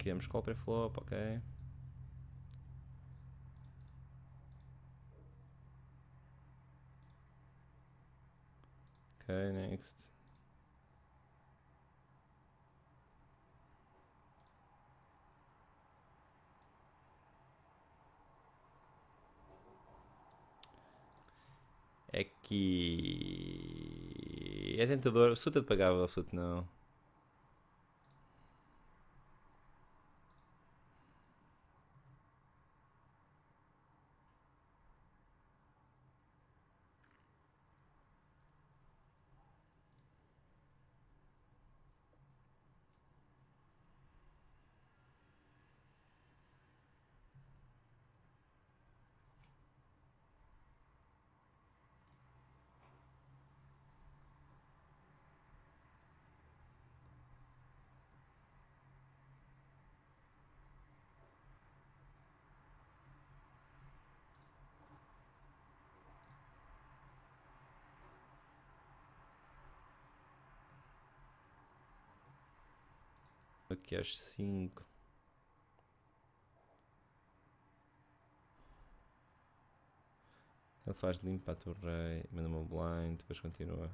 aqui, temos? Call flop ok. Ok, next. É que é tentador. Suta de pagava, absoluto não. aqui às 5. Ele faz limpa a torre, manda uma blind, depois continua.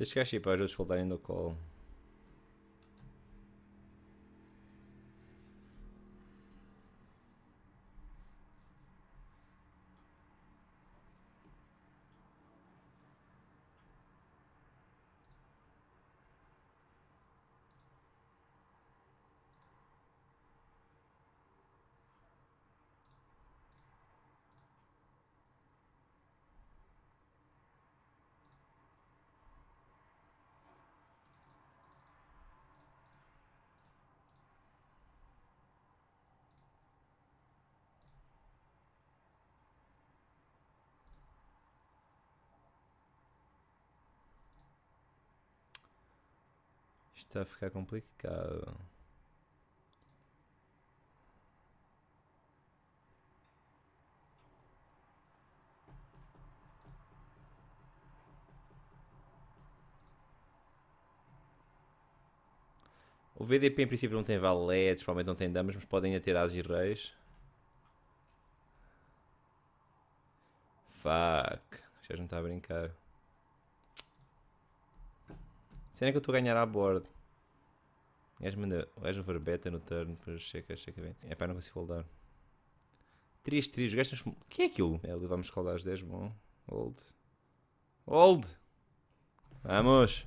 Vocês chegaste aí para os outros voltarem do colo. está a ficar complicado. O VDP em princípio não tem valetes, provavelmente não tem damas, mas podem ter as e reis. Fuck. Já não está a brincar. Será que eu estou a ganhar à bordo? O gajo manda. O gajo overbeta no turn, depois checa, checa bem. É pá, não consigo foldar. 3, 3, o gajo nas... Quem é aquilo? É, ali vamos escaldar as 10, bom. Old. Old! Vamos!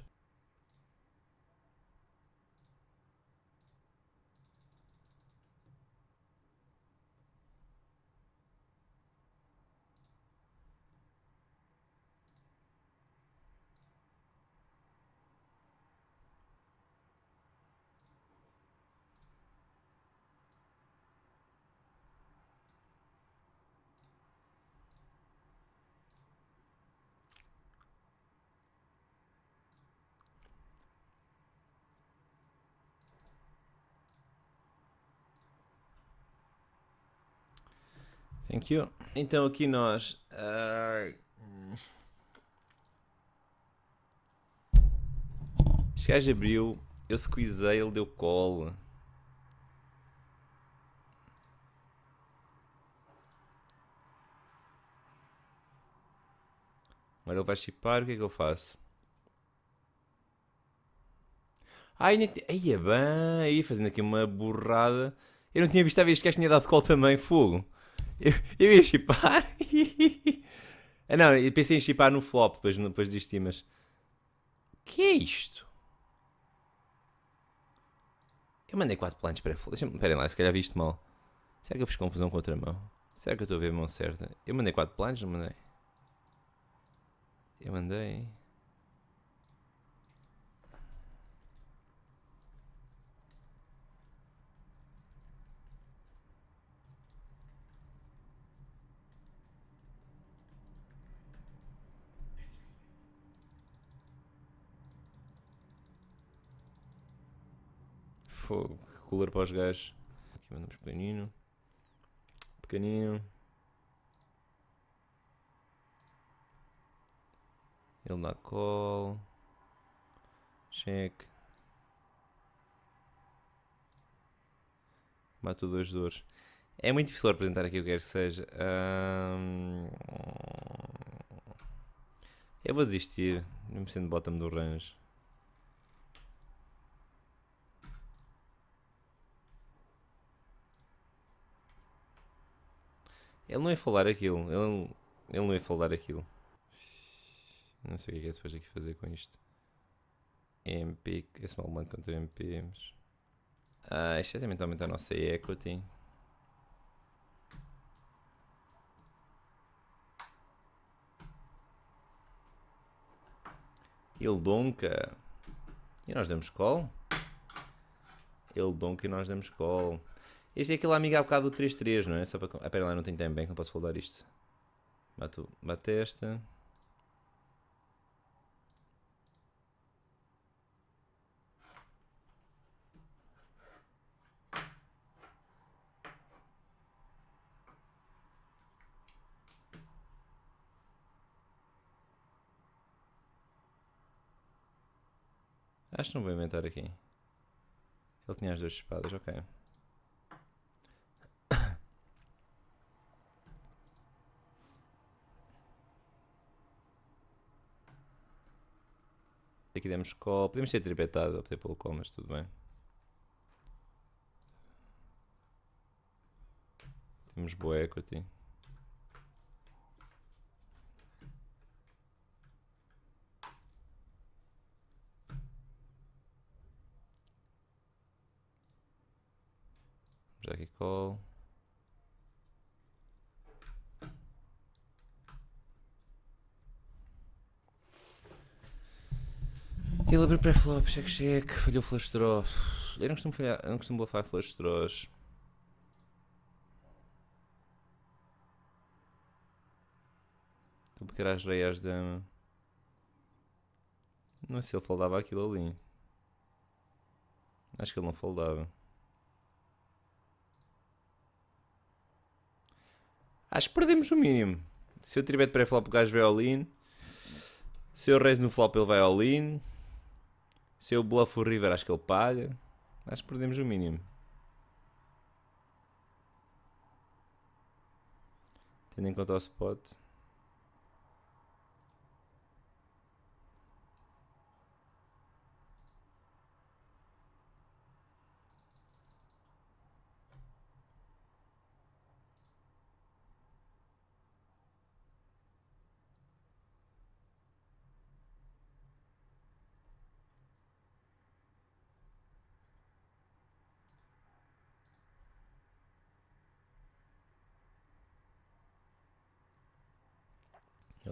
Thank you. Então aqui nós. Uh... Este gajo abriu, eu squeezei, ele deu call. Agora ele vai chipar, o que é que eu faço? Ai, ah, ainda Ai, é bem, aí fazendo aqui uma borrada. Eu não tinha visto a vez que este tinha dado call também, fogo. Eu, eu ia chipar. ah, não, eu pensei em chipar no flop, depois, depois desisti, mas. Que é isto? Eu mandei 4 planos para flop. Esperem lá, se calhar vi isto mal. Será que eu fiz confusão com outra mão? Será que eu estou a ver a mão certa? Eu mandei 4 planos, não mandei? Eu mandei. Fogo, cooler para os gajos. Aqui mandamos é pequenino. Pequenino. Ele na call. Check. Mato dois dores. É muito difícil representar aqui o que quer que seja. Um... Eu vou desistir. Mesmo sendo bottom do range. Ele não ia falar aquilo. Ele, ele não ia falar aquilo. Não sei o que é que se é pode aqui fazer com isto. MP. Esse mal contra MP. Mas... Ah, isto é também aumentar a nossa equity. Ele donca. E nós damos call. Ele donca e nós damos call. Este é aquele amigo há bocado do 3-3, não é? Só para... Ah, pera lá, não tenho time bank, não posso foldar isto. Bato, bate esta. Acho que não vou inventar aqui. Ele tinha as duas espadas, ok. Aqui demos call. Podemos ser tripetado, optei pelo call, mas tudo bem. Temos boa equity. aqui Call. Ele abriu pré-flop, é cheque-cheque, falhou flash draw. Eu não costumo falhar, eu não costumo bluffar flash draws. Estou a pegar as rei às Não sei se ele foldava aquilo ali. Acho que ele não foldava. Acho que perdemos o mínimo. Se eu tivesse pré-flop o gajo vai all-in. Se eu raise no flop ele vai all-in. Se eu bluffo o River, acho que ele paga. Acho que perdemos o mínimo. Tendo em conta o spot.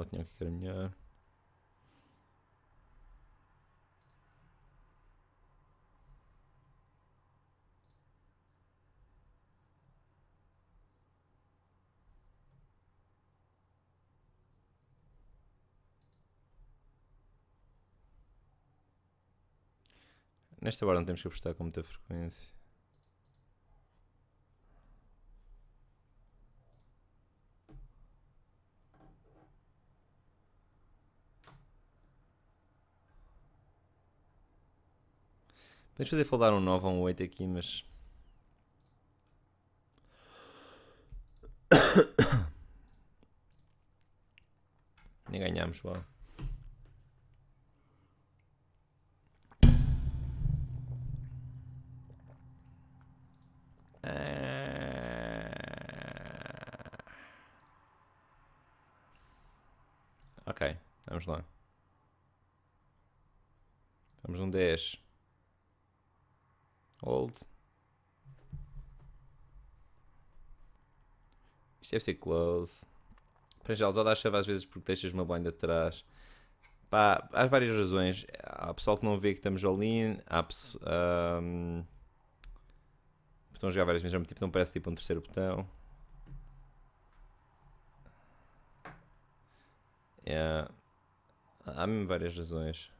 от nějaký Kremně. Nesta hora não temos que apostar com muita frequência. eu fazer foldar um 9 ou um 8 aqui, mas... Nem ganhamos, uau. Ah. Ok, vamos lá. Vamos um 10. Old. Isto deve ser close. Para já, só dá chave às vezes porque deixas uma blind atrás. Pá, há várias razões. Há pessoal que não vê que estamos all-in. Há pessoal. Um, estão a jogar várias vezes ao mesmo tempo, não parece tipo um terceiro botão. Yeah. Há mesmo várias razões.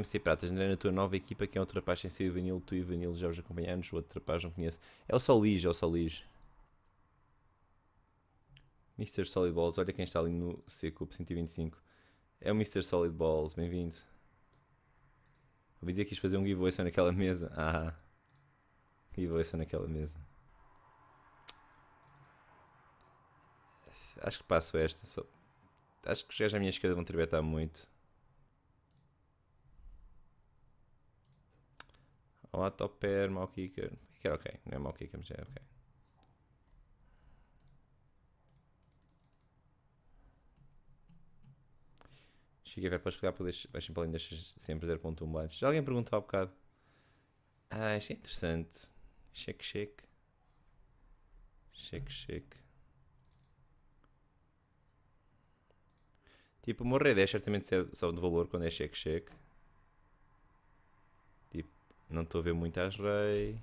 MC Pratas, André, na tua nova equipa, quem é o rapaz sem ser Ivanil? Tu e Ivanil já os acompanhamos, o outro rapaz não conheço. É o Solis, é o Solis. Mr. Solid Balls, olha quem está ali no C-Cup 125. É o Mr. Solid Balls, bem-vindo. Ouvi dizer que quis fazer um giveaway só naquela mesa. Ah, giveaway só naquela mesa. Acho que passo esta. Só... Acho que os gajos à minha esquerda vão tributar muito. Olá, top pair, mau kicker. Kicker ok, não é mal kicker, mas é ok. Chico ver para explicar, vai para além destas sempre 0.1 bytes. Já alguém perguntou há um bocado. Ah, isto é interessante. Cheque, cheque. Cheque, cheque. Tipo, uma rede é certamente só de valor quando é cheque, cheque. Não estou a ver muito rei.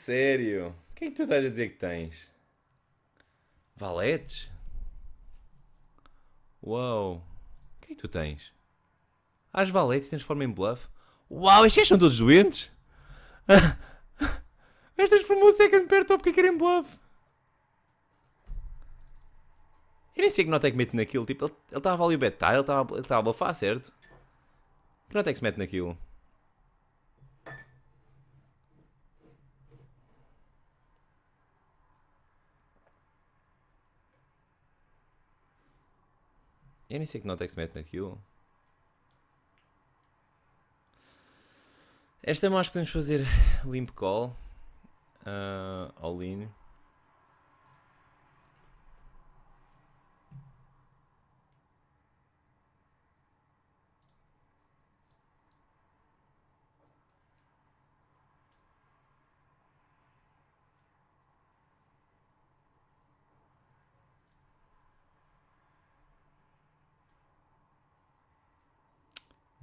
sério? O que é que tu estás a dizer que tens? Valetes? Uau! O que é que tu tens? as valetes transformam em bluff? Uau, estes são todos doentes? estas transformou o second pair top kicker em bluff. Eu nem sei que nota é que mete naquilo. Tipo, ele estava ali o betar, ele estava a bluffar, certo? Que nota é que se mete naquilo? Eu nem sei que не всеки Notex é mete naquilo. Esta é mais que podemos fazer limp call uh, all in.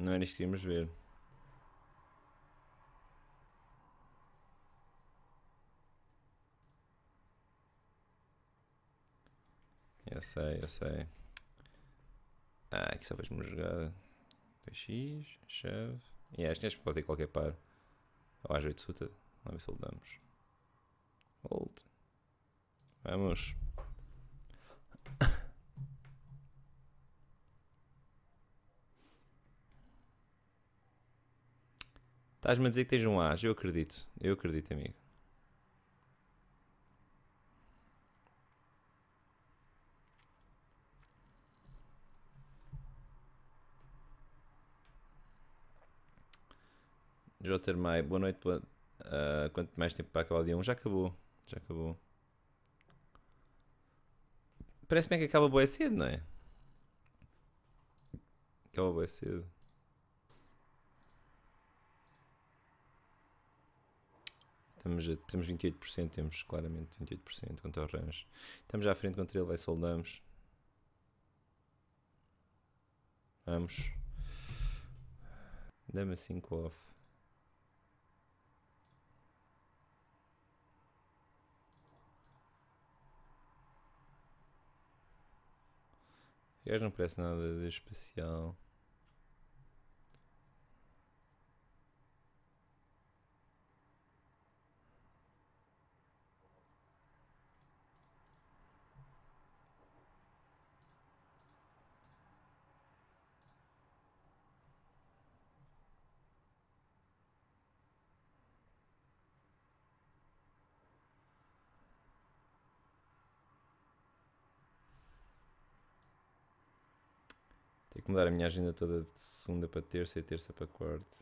Não era isto que íamos ver. Eu sei, eu sei. Ah, aqui só fez uma jogada. 2x, chave. E yeah, este pode ter qualquer par. Ou às 8 suta. Vamos ver se holdamos. Hold. Vamos. Estás-me a dizer que tens um as, eu acredito. Eu acredito, amigo. Jotermai, boa noite. Boa... Uh, quanto mais tempo para acabar o dia 1? Já acabou. Já acabou. Parece-me que acaba boa cedo, não é? Acaba boa cedo. estamos, a, temos 28%, temos claramente 28% contra o range Estamos à frente contra ele, vai soldamos. Vamos. Dama 5 off. O gajo não parece nada de especial. mudar a minha agenda toda de segunda para terça e terça para quarta.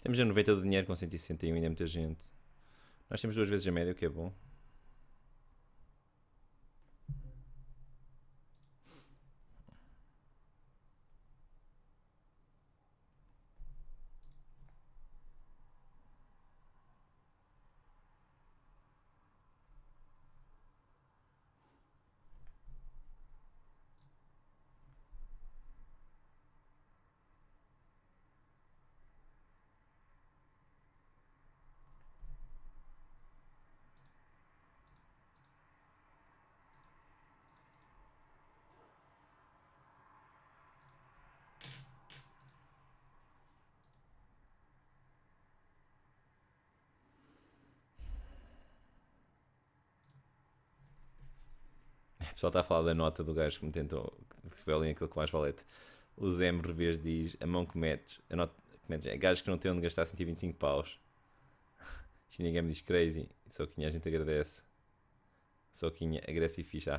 Estamos a 90 do dinheiro com 161, ainda é muita gente. Nós temos duas vezes a média, o que é bom. Só está a falar da nota do gajo que me tentou, que foi ali aquilo com mais valete. O Zé me revés diz: a mão que metes, a nota que metes, é gajo que não tem onde gastar 125 paus. Isto ninguém me diz crazy. Soquinha, a gente agradece. Soquinha, agradece e ficha.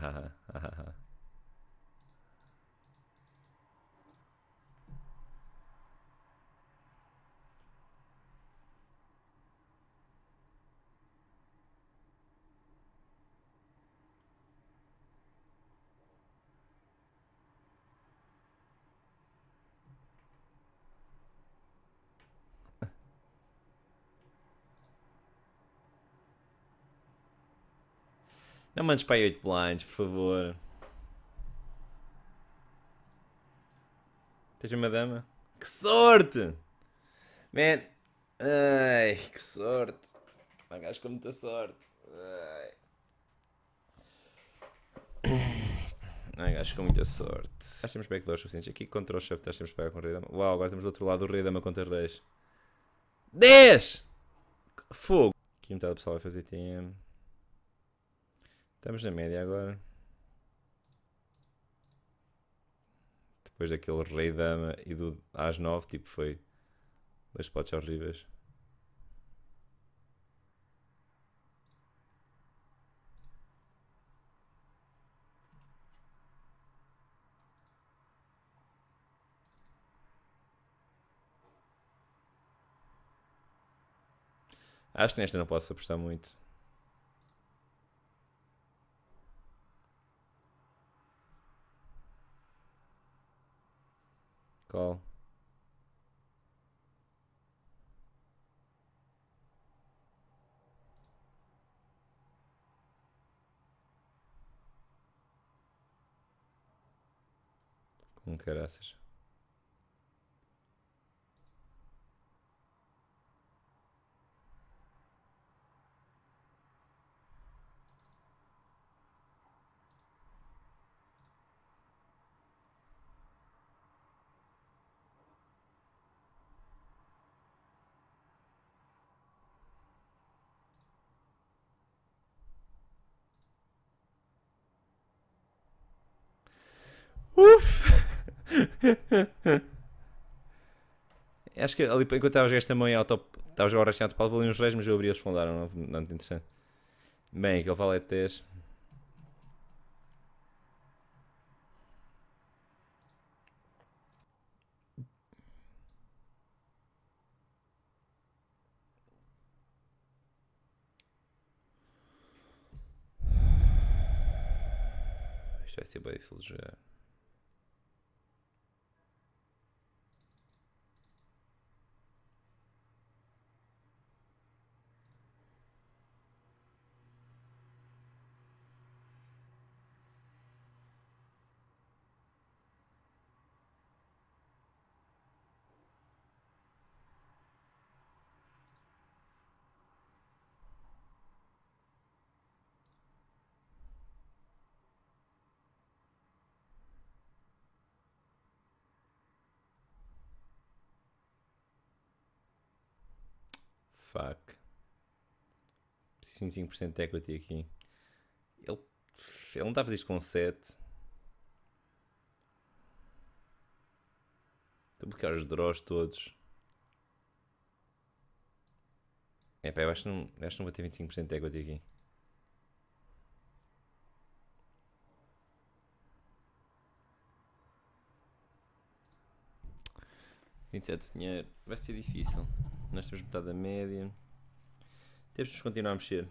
Não mandes para aí 8 blinds, por favor. Tens uma dama? Que sorte! Man! Ai, que sorte! Um gajo com muita sorte. Ai. Um gajo com muita sorte. Nós temos backdoors suficientes. Aqui contra o shove, nós temos pegar com o rei dama. Uau, agora temos do outro lado o rei dama contra reis. 10! Fogo! Aqui metade do pessoal vai fazer tempo. Estamos na média agora. Depois daquele rei dama e do às 9, tipo, foi dois potes horríveis. Acho que nesta não posso apostar muito. Call. Com caraças. Uf! Acho que ali, enquanto estavas esta mão em auto. estavas agora a top, valia uns reis, mas eu abri eles fundaram, não, não interessante. Bem, aquele vale é 10. Isto vai ser bem difícil de jogar. fuck. Preciso de 25% de equity aqui. Ele, ele não está a fazer isto com 7. Estou a bloquear os draws todos. É pá, eu acho que não, acho que não vou ter 25% de equity aqui. Vinte e sete dinheiro vai ser difícil nós temos metade da média. Temos de continuar a mexer.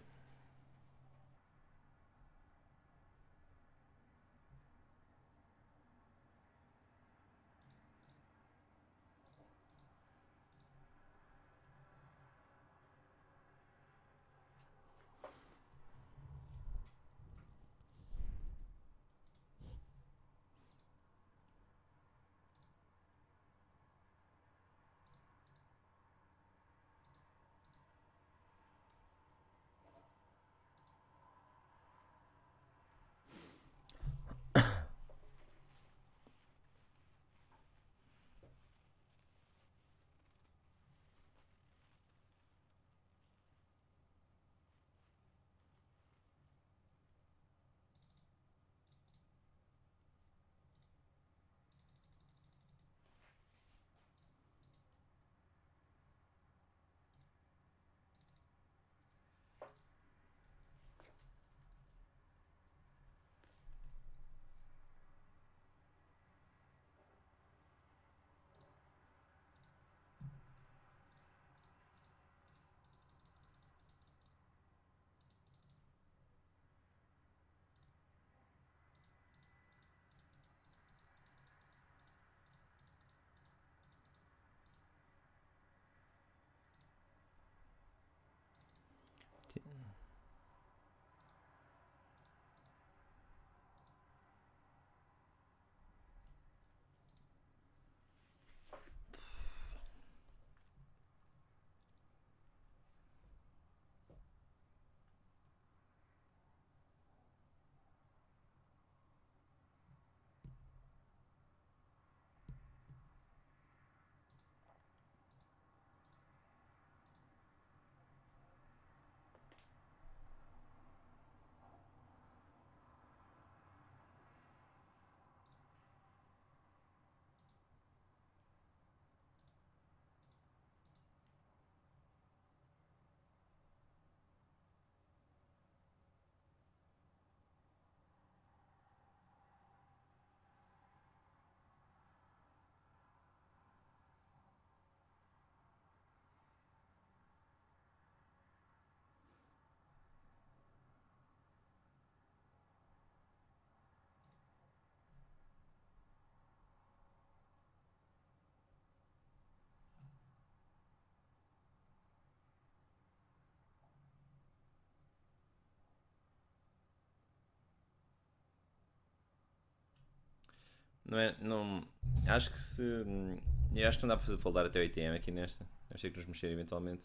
Não é, não, acho que se. Hum, eu acho que não dá para fazer foldar até o ATM aqui nesta. acho que nos mexer eventualmente.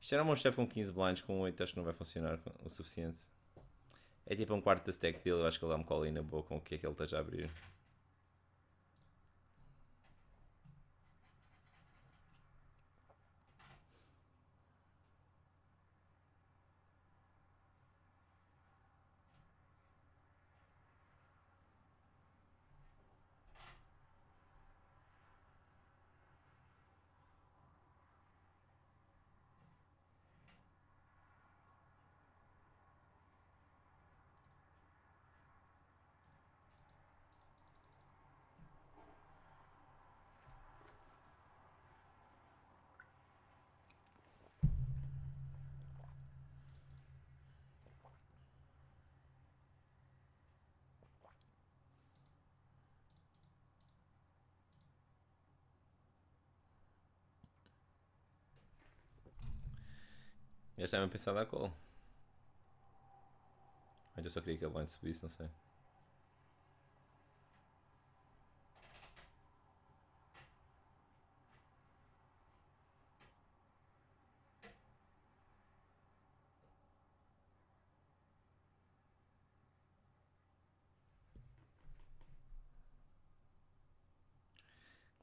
Isto era um chefe com 15 blinds, com 8 acho que não vai funcionar o suficiente. É tipo um quarto da stack dele, eu acho que ele dá um call na boa com o que é que ele está a abrir. Eles devem pensar na call. Mas eu só queria que a blind subisse, não sei.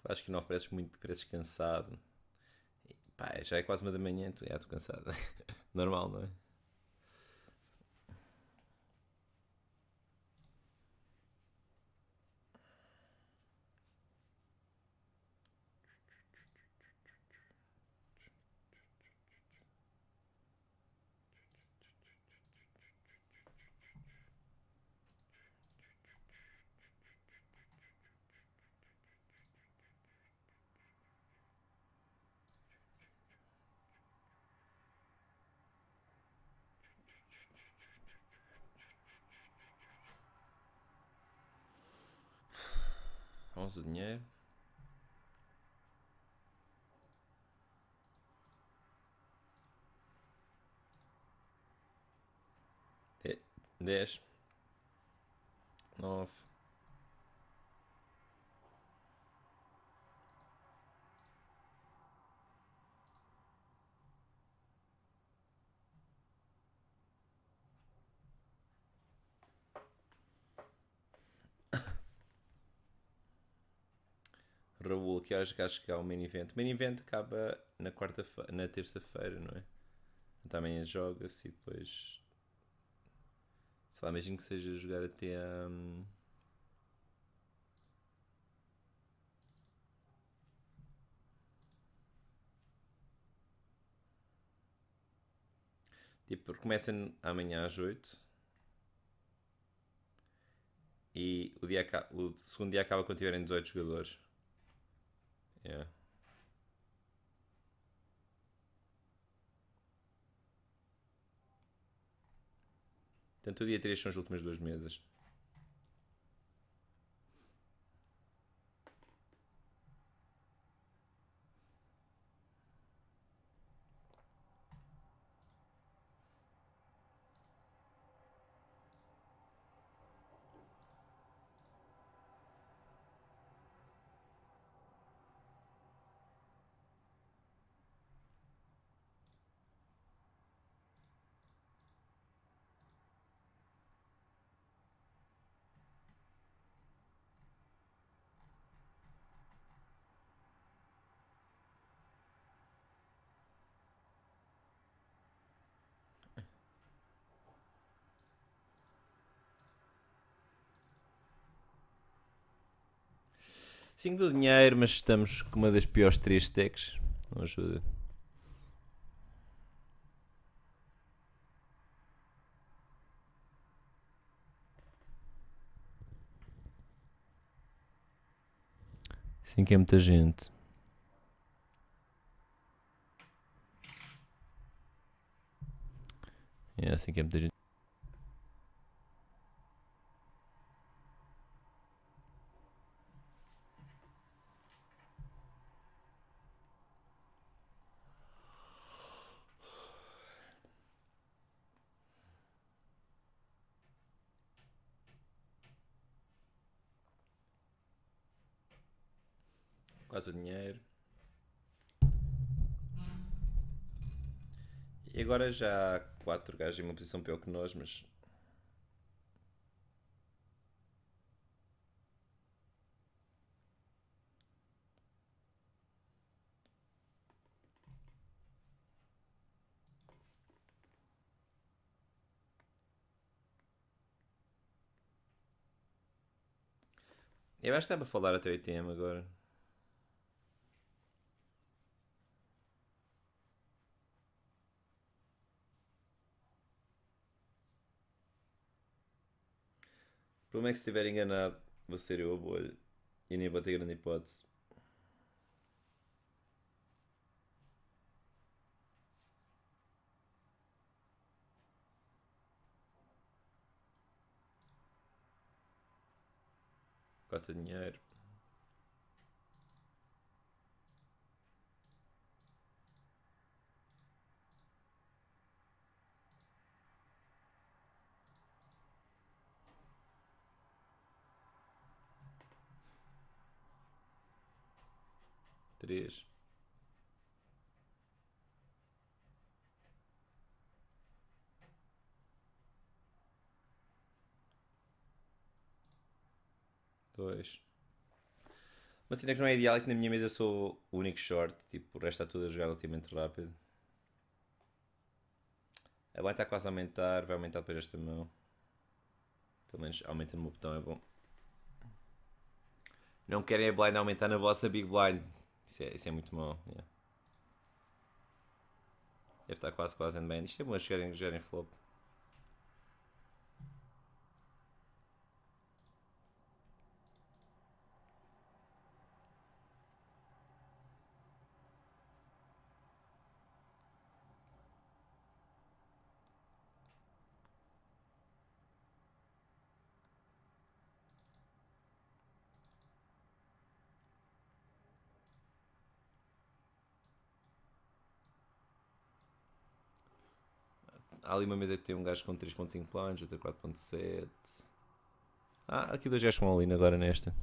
Acho que não pareces muito pareces cansado. Pá, já é quase uma da manhã, tu já estou cansado. Normal, não é? o dinheiro. É, dez nove Raul, que horas acho que há o main event? O main event acaba na quarta na terça-feira, não é? Então amanhã é joga-se e depois. Sei lá, imagino que seja jogar até a. Um... Tipo, começa amanhã às 8 e o, dia, o segundo dia acaba quando tiverem 18 jogadores. Yeah. o dia 3 são as últimas duas mesas. Sim, do dinheiro, mas estamos com uma das piores três stacks. Não ajuda. Assim que é muita gente. É assim que é muita gente. agora já há quatro gajos em uma posição pior que nós, mas. Eu acho que estava a falar até o ITM agora. O problema é que se estiver enganado, vou ser eu a bolha e nem vou ter grande hipótese. Cota dinheiro. Pois. Uma cena que não é ideal é que na minha mesa eu sou o único short, tipo, o resto está tudo a jogar relativamente rápido. A banda está quase a aumentar, vai aumentar depois esta mão. Pelo menos aumenta no meu botão, é bom. Não querem a blind aumentar na vossa big blind. Isso é, isso é muito mau. Yeah. Deve estar quase quase handband. Isto é bom eles gerem flop. Há ali uma mesa que tem um gajo com 3.5 planos, outra 4.7. Ah, aqui dois gajos com all-in agora nesta.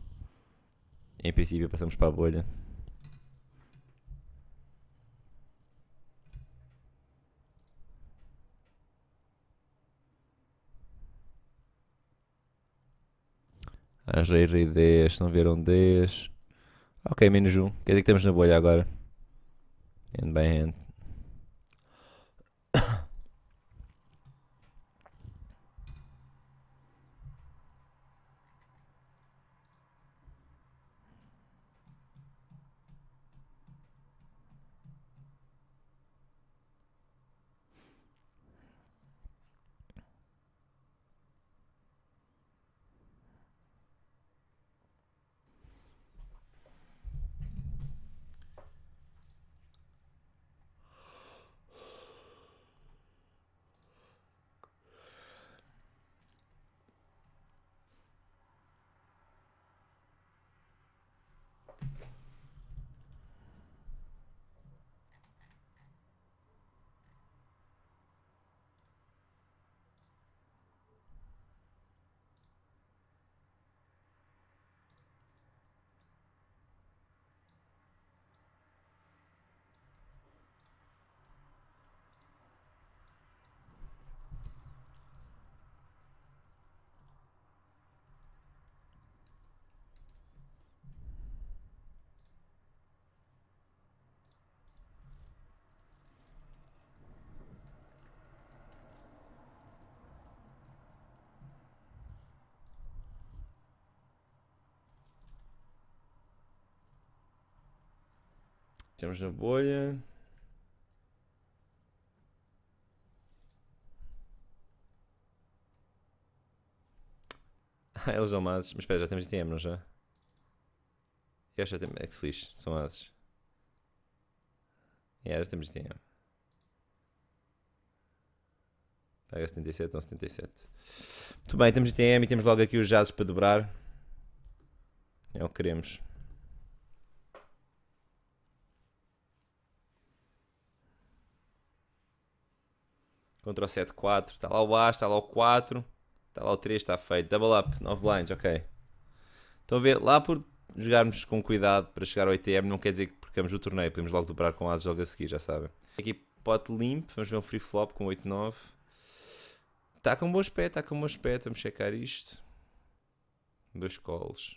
Em princípio passamos para a bolha. As ah, rei rei 10, não viram 10. Ok, menos 1. Um. Quer dizer que estamos na bolha agora. Hand by hand. Estamos na bolha. Ah, eles são asses. Mas espera, já temos ITM, não já? Eu acho que É que se lixe, são asses. É, já temos ITM. Paga 77 ou 77. Muito bem, temos ITM e temos logo aqui os jazos para dobrar. É o que queremos. contra o 7-4. Está lá o baixo, está lá o 4, está lá o 3, está feito. Double up, 9 blinds, ok. Estão a ver, lá por jogarmos com cuidado para chegar ao ATM, não quer dizer que percamos o torneio, podemos logo dobrar com as logo a seguir, já sabem. Aqui pote limpo, vamos ver um free flop com 8-9. Está com um bom aspecto, está com um bom aspecto, vamos checar isto. Dois colos.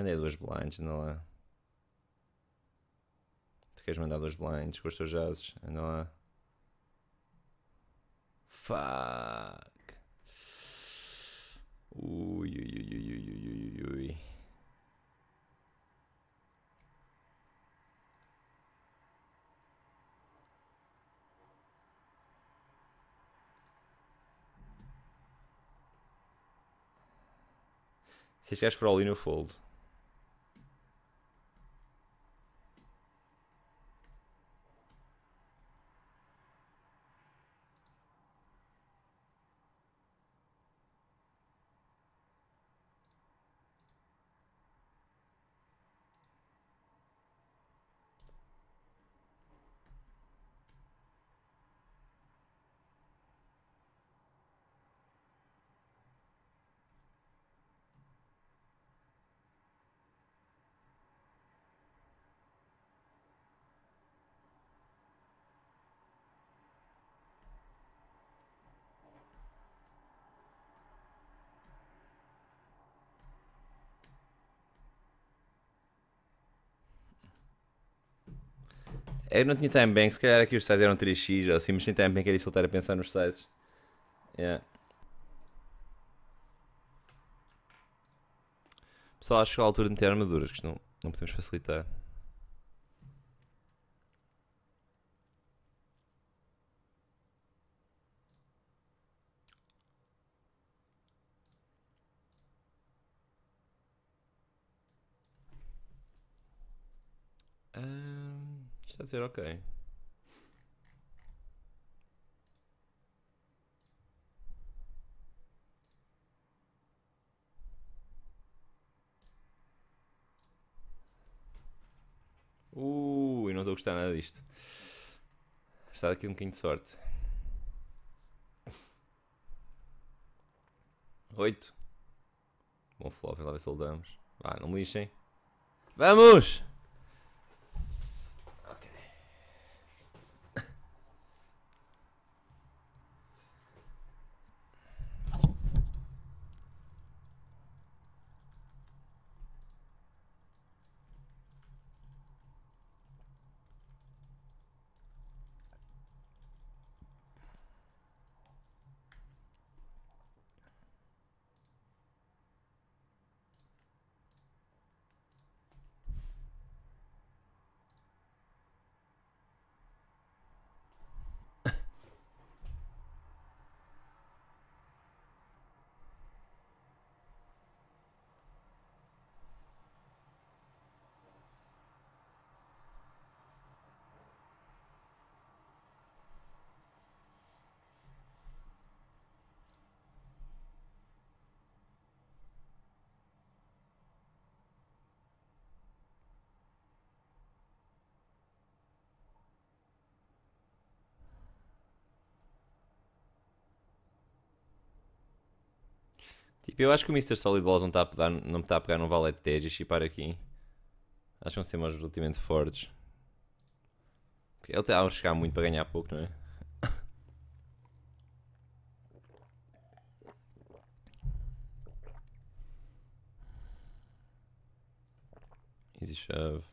Mandei duas blinds, não lá. Tu queres mandar duas blinds com os teus ases? Anda lá. Fuck. Ui, ui, ui, ui, ui, ui, ui. Se este gajo for all in, eu fold. Eu não tinha timebank, se calhar aqui os sites eram 3x ou assim, mas sem timebank é difícil estar a pensar nos sites. Yeah. Pessoal, acho que é a altura de meter armaduras, que não, não podemos facilitar. Você tá dizer, ok. Uh, eu não estou a gostar nada disto. Está aqui um bocadinho de sorte. 8. Bom, Flávio, lá ver se soldamos. Vá, não me lixem. Vamos! Tipo, eu acho que o Mr. Solid Balls não, tá a não me está a pegar num valet de Tejas e para aqui. Acho que vão ser mais relativamente fortes. ele está a arriscar muito para ganhar pouco, não é? Easy shove.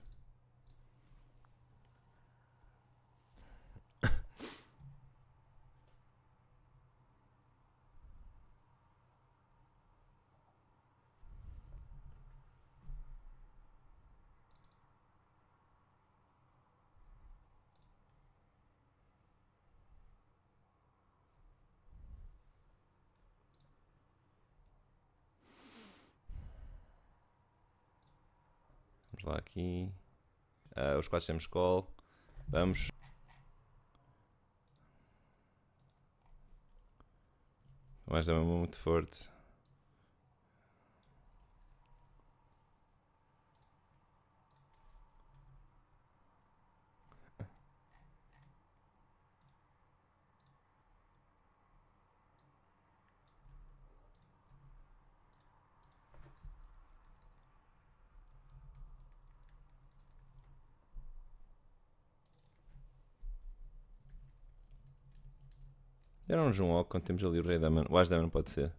lá aqui. Ah, os quais temos call. Vamos. Mas também muito forte. Era um João quando temos ali o Rei da Mano. O As da Mano pode ser.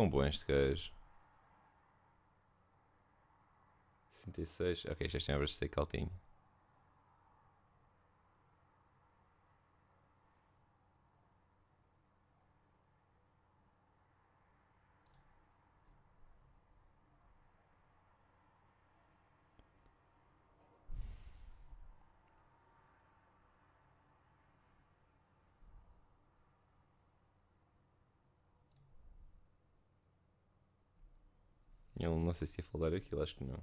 Quão bom é este gajo. 66. Ok, já tem obras de ser caltinho. sei se ia falar aquilo, acho que não.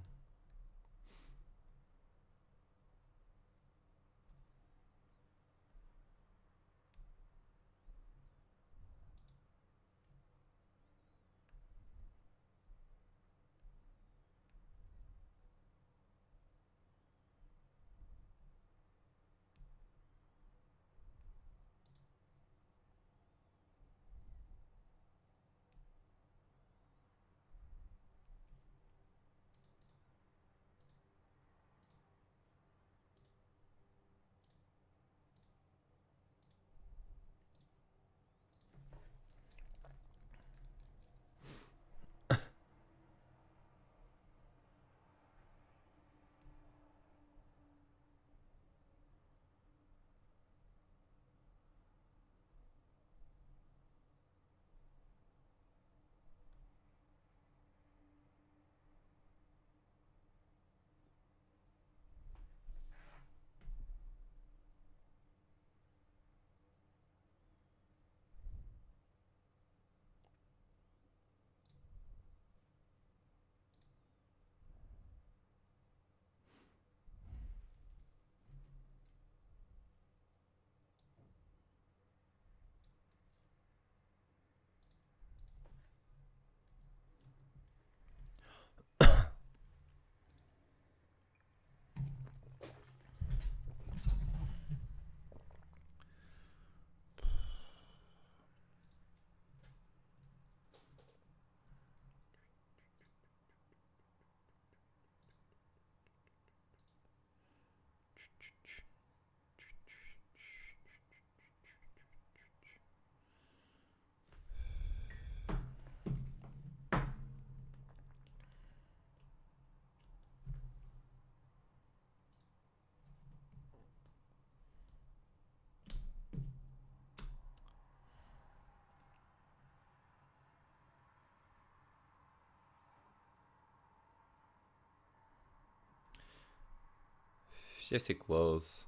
Just say close.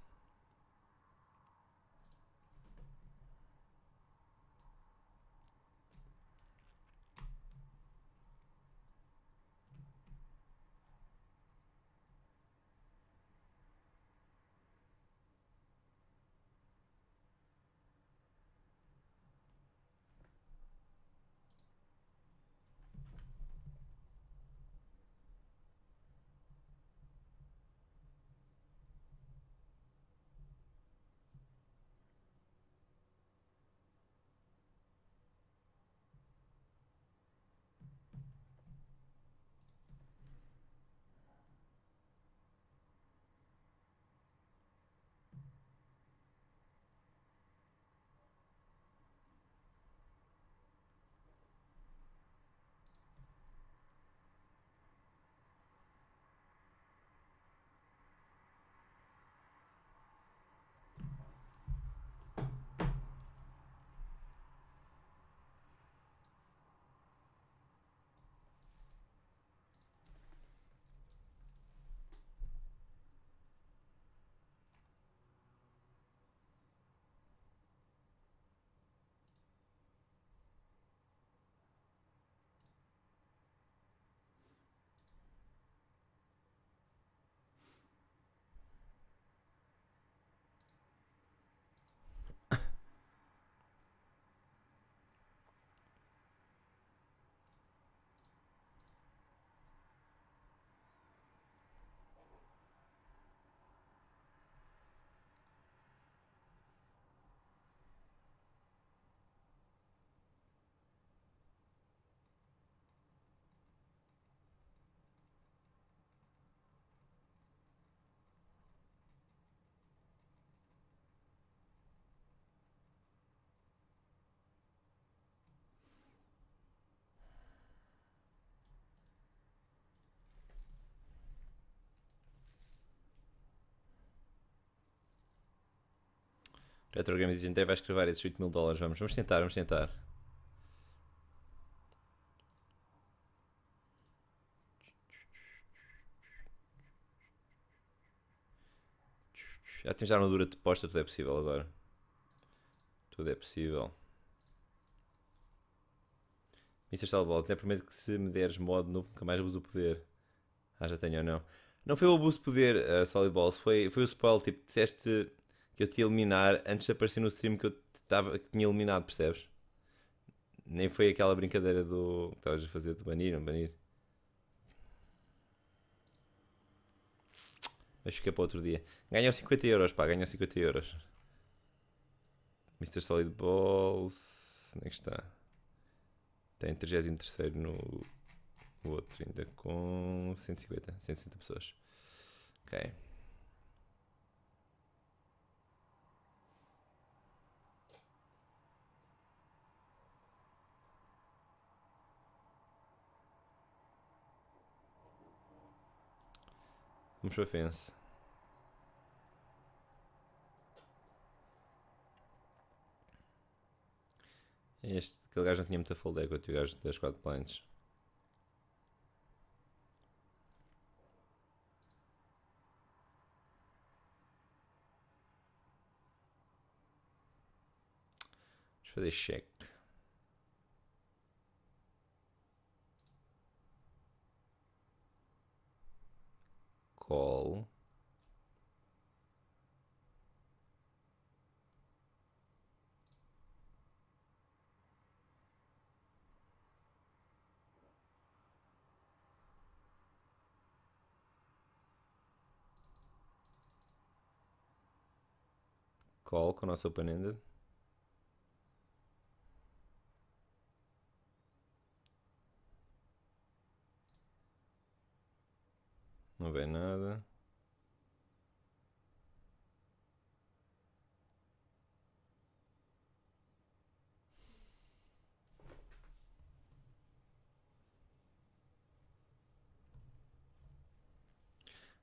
Retro Games Agent até vai escrever esses 8 mil dólares. Vamos, vamos tentar, vamos tentar. Já temos a armadura de posta, tudo é possível agora. Tudo é possível. Mr. Stalball, até prometo que se me deres modo novo nunca mais abuso o poder. Ah, já tenho ou não? Não foi o abuso de poder, uh, Solid Balls, foi, foi o spoil, tipo, disseste que eu te ia eliminar antes de aparecer no stream que eu tava, que tinha eliminado, percebes? Nem foi aquela brincadeira do que estavas a fazer de banir, não banir. Mas fica para outro dia. Ganhou 50 euros, pá, ganhou 50 euros. Mr. Solid Balls. Onde é que está? Tem 33 no o outro, ainda com 150, 160 pessoas. Ok. Vamos para a fence. Este, aquele gajo não tinha muita full é equity, o gajo das 4 plantes. Vamos fazer check. call. Call com a nossa open-ended. Não vem nada.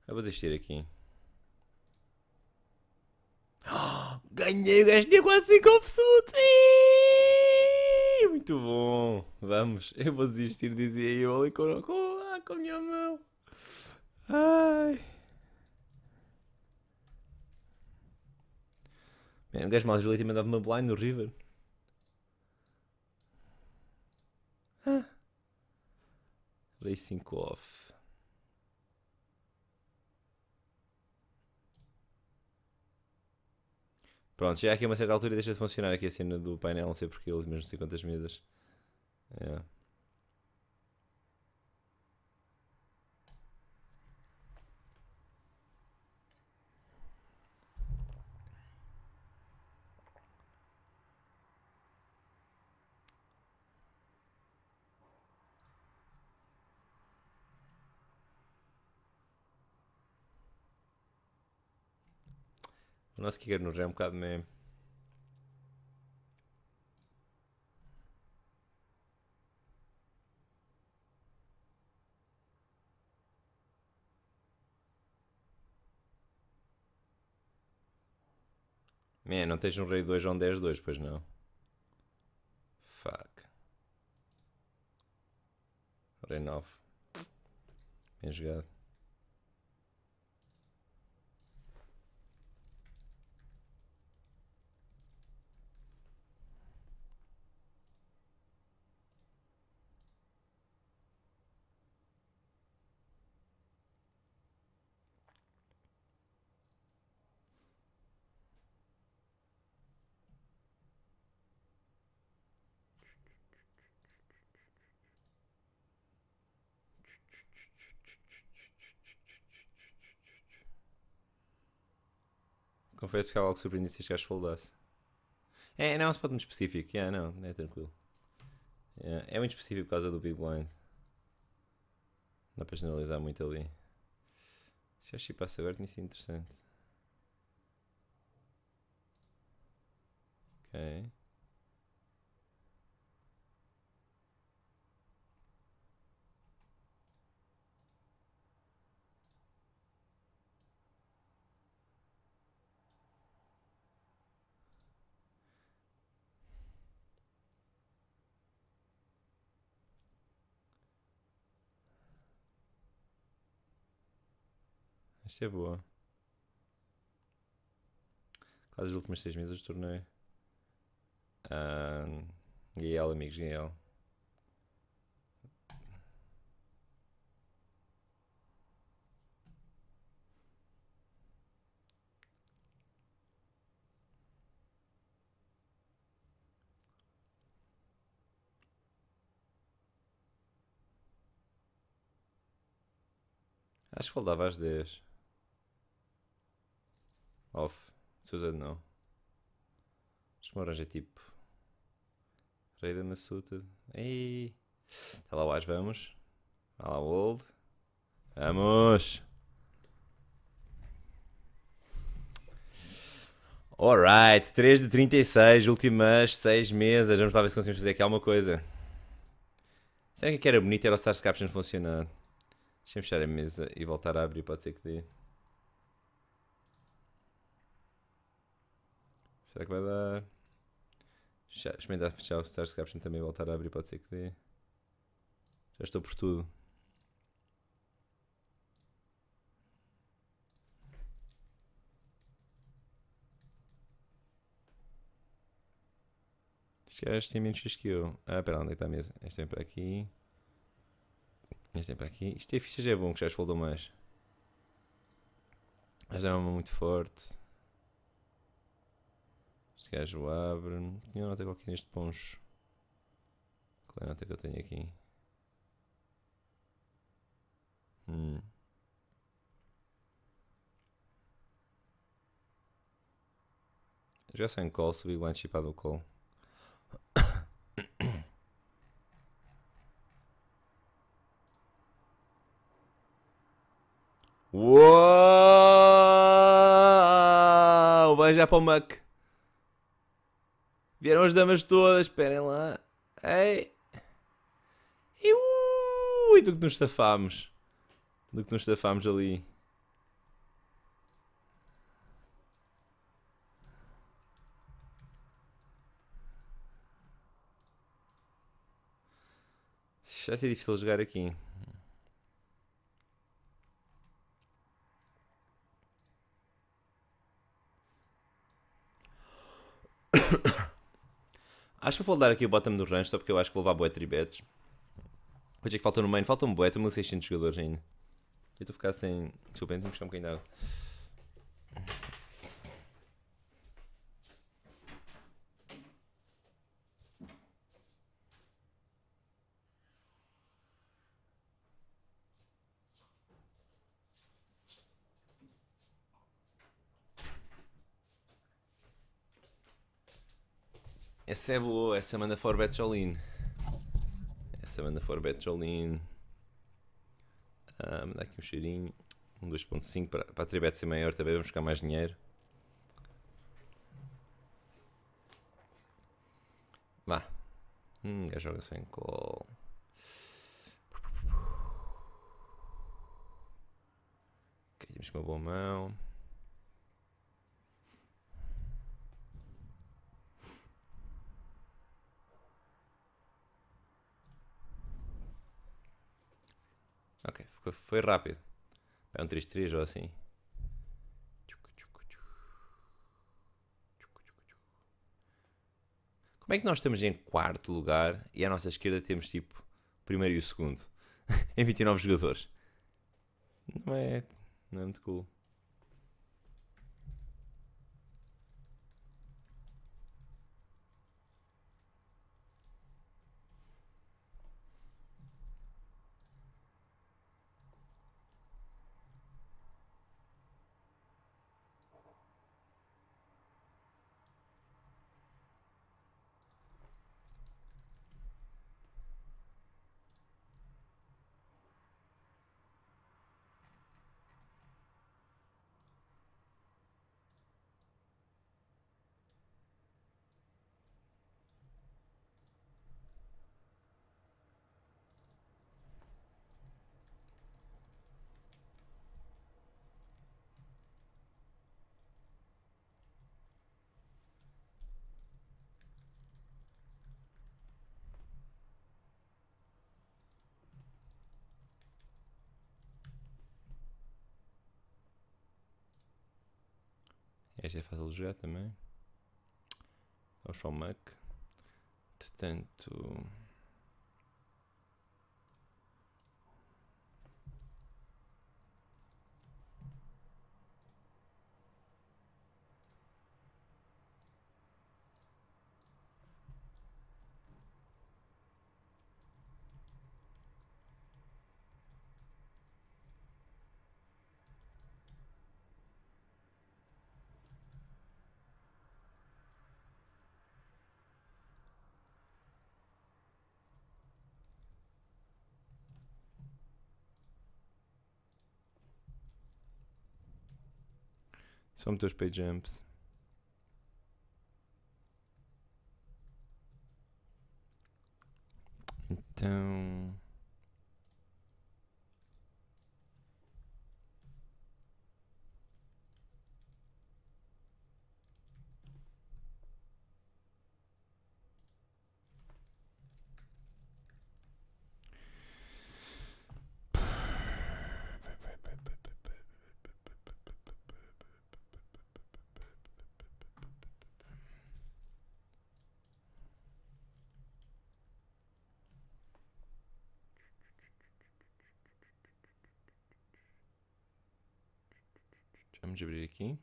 Eu vou desistir aqui. Oh, ganhei, gastei quase 5 absolutos! Muito bom! Vamos, eu vou desistir, dizia eu ali com, com, com a minha mão. Ai. Man, um gajo mal legítima mandado uma blind no River. Ah. Racing off. Pronto, já aqui a uma certa altura deixa de funcionar aqui a cena do painel, não sei porque, mesmo não sei quantas mesas. É. O nosso kicker no rei é um bocado meio... Man, não tens um rei 2 ou um 10 2, pois não? Fuck. Rei 9. Bem jogado. Confesso que é algo surpreendido se este gajo foldasse. É, não, é um spot muito específico. Yeah, não, é tranquilo. Yeah, é muito específico por causa do Big Blind. Não dá para generalizar muito ali. Se achei passo que tinha sido interessante. Ok. Isto é boa. Quase os últimos seis meses do torneio. Uh, Gael, é amigos, Gael. É Acho que faltava às 10. Off. Susan não. Os morangos é tipo. Rei da Massuta. Ei! Tá lá, Wise, vamos. Vai tá lá, Old. Vamos! Alright, 3 de 36, últimas 6 mesas. Vamos lá ver se conseguimos fazer aqui alguma coisa. Sabe o que é era bonito? Era o Stars Caption funcionar. Deixa-me fechar a mesa e voltar a abrir, pode ser que dê. Será que vai dar? Já, experimentar fechar o Stars Caption também voltar a abrir, pode ser que dê. Já estou por tudo. Acho que tem menos fichas que eu. Ah, pera, onde é que está a mesa? Este vem para aqui. Este vem para aqui. Isto tem é fichas é bom, que já esfoldou mais. Mas é uma muito forte. Este gajo abre. Tinha uma nota qualquer neste poncho. Qual é a nota que eu tenho aqui? Hum. Já sem call, subi blind chip do call. Uou! Beijo para o Mac. Vieram as damas todas, esperem lá. Ei! E ui, do que nos safámos. Do que nos safámos ali. Vai ser difícil jogar aqui. Acho que vou dar aqui o bottom do rancho, só porque eu acho que vou levar bué tribetes. Pois é que faltou no main? faltou um bué, 1600 jogadores ainda. Eu estou a ficar sem... Desculpem, tenho que buscar um bocadinho de água. Essa é boa, essa manda é for Bet Jolene. Essa manda é for Bet Jolene. Ah, mandar aqui um cheirinho. Um 2.5 para, para a tribet ser maior também, vamos buscar mais dinheiro. Vá. Hum, já joga sem call. Ok, temos uma boa mão. Foi, rápido. É um 3-3 ou assim. Como é que nós estamos em quarto lugar e à nossa esquerda temos tipo primeiro e o segundo em 29 jogadores? Não é, não é muito cool. é fácil de jogar também. Vamos para o Mac. Portanto. Só meter os page jumps. Então. Vamos abrir aqui.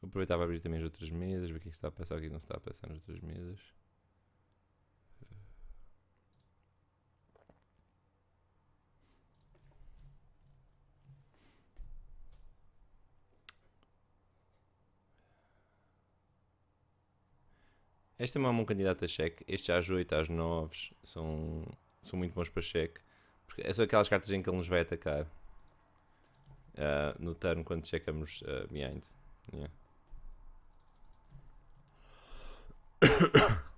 Vou aproveitar para abrir também as outras mesas, ver o que, é que está a passar, o que, é que não está a passar nas outras mesas. Este também é um bom candidato a cheque. Este às 8, às 9 são, são muito bons para cheque. Porque é são aquelas cartas em que ele nos vai atacar uh, no turno quando checamos uh, behind. Yeah.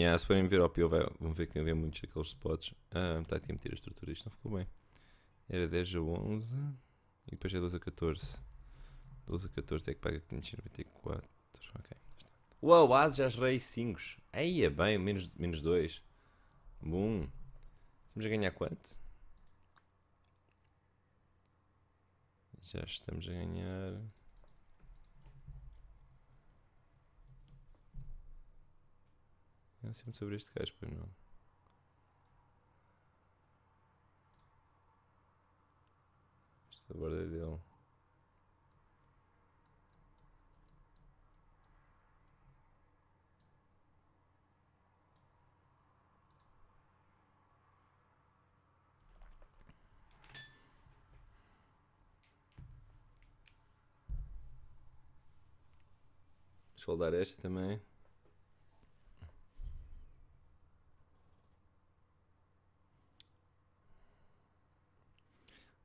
Yeah, se forem ver ao Pio, vai, vão ver que havia muitos daqueles spots. Ah, está aqui a meter a estrutura, isto não ficou bem. Era 10 a 11 e depois é 12 a 14. 12 a 14 é que paga 594. Ok. Uau, as já gerei 5. Aí é bem, menos, menos 2. Bom. Estamos a ganhar quanto? Já estamos a ganhar. é sempre sobre este gajo, pois não. Esta borda é dele. Deixa esta também.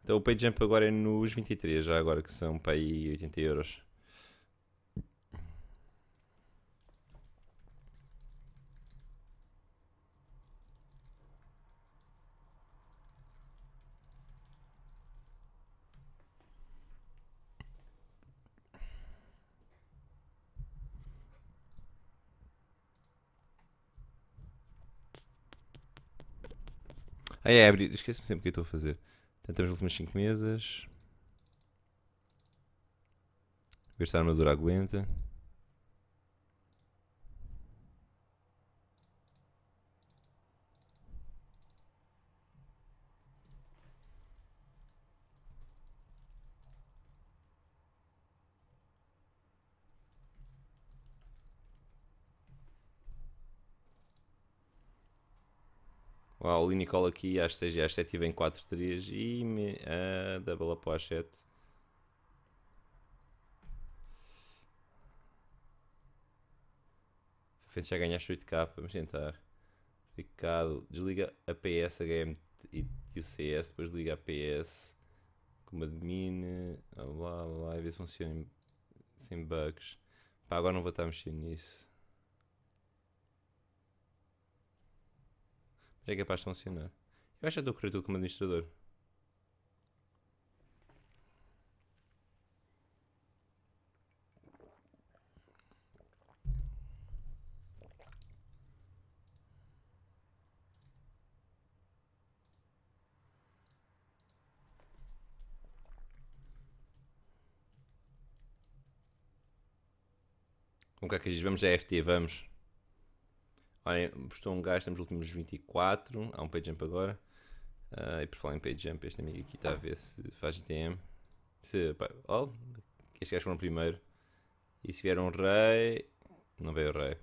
Então o pay jump agora é nos 23, já agora que são para aí 80 euros. Ah, é, abrir. me sempre o que eu estou a fazer. Tentamos as últimas 5 mesas. Ver se a armadura aguenta. Uau, o Lini aqui às 6 e às 7 e vem 4-3 e me, ah, double up às 7. Fence já ganhaste 8k, vamos tentar. Ricardo, desliga a PS, HM e, o CS, depois liga a PS como admin, ah, blá blá blá, e ver se funciona sem bugs. Pá, agora não vou estar mexendo nisso. Já é capaz de funcionar. Eu acho que estou é a correr tudo como administrador. Como que é que diz? Vamos à FT, vamos. Olha, postou um gajo, estamos nos últimos 24. Há um page jump agora. Uh, e por falar em page jump, este amigo aqui está a ver se faz GTM. Se, pá, oh, estes gajos foram primeiro. E se vier um rei. Não veio o rei.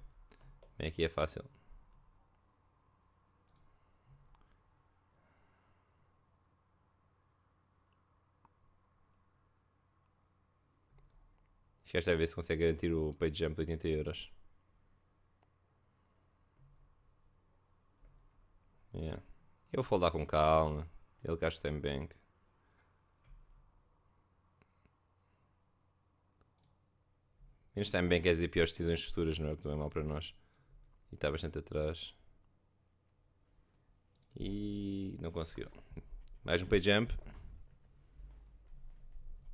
Bem, aqui é, é fácil. Este gajo está a ver se consegue garantir o page jump de 80 euros. Yeah. Eu vou lá com calma. Ele gasta-me bem. Menos time bem quer é dizer piores decisões futuras, não é? Que não é mal para nós. E está bastante atrás. E não conseguiu. Mais um pay jump. O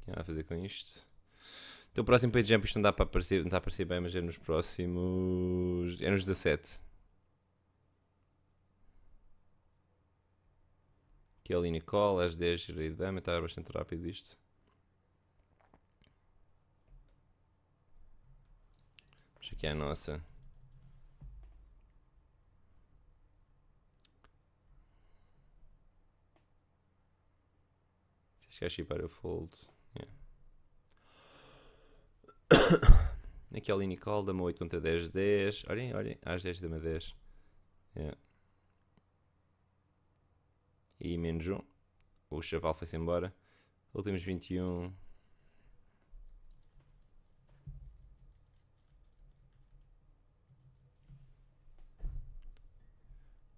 que vai é fazer com isto? Então o próximo pay jump isto não dá para aparecer, não está a aparecer bem, mas é nos próximos. É nos 17. que é ali Nicole, às 10 Geridama, estava bastante rápido isto. Vamos aqui à nossa. Se esquece para o fold. Yeah. Aqui é ali Nicole, dá-me 8 contra 10, 10. Olhem, olhem, às 10 dá-me 10. Yeah e menos 1. O chaval foi-se embora. Últimos 21.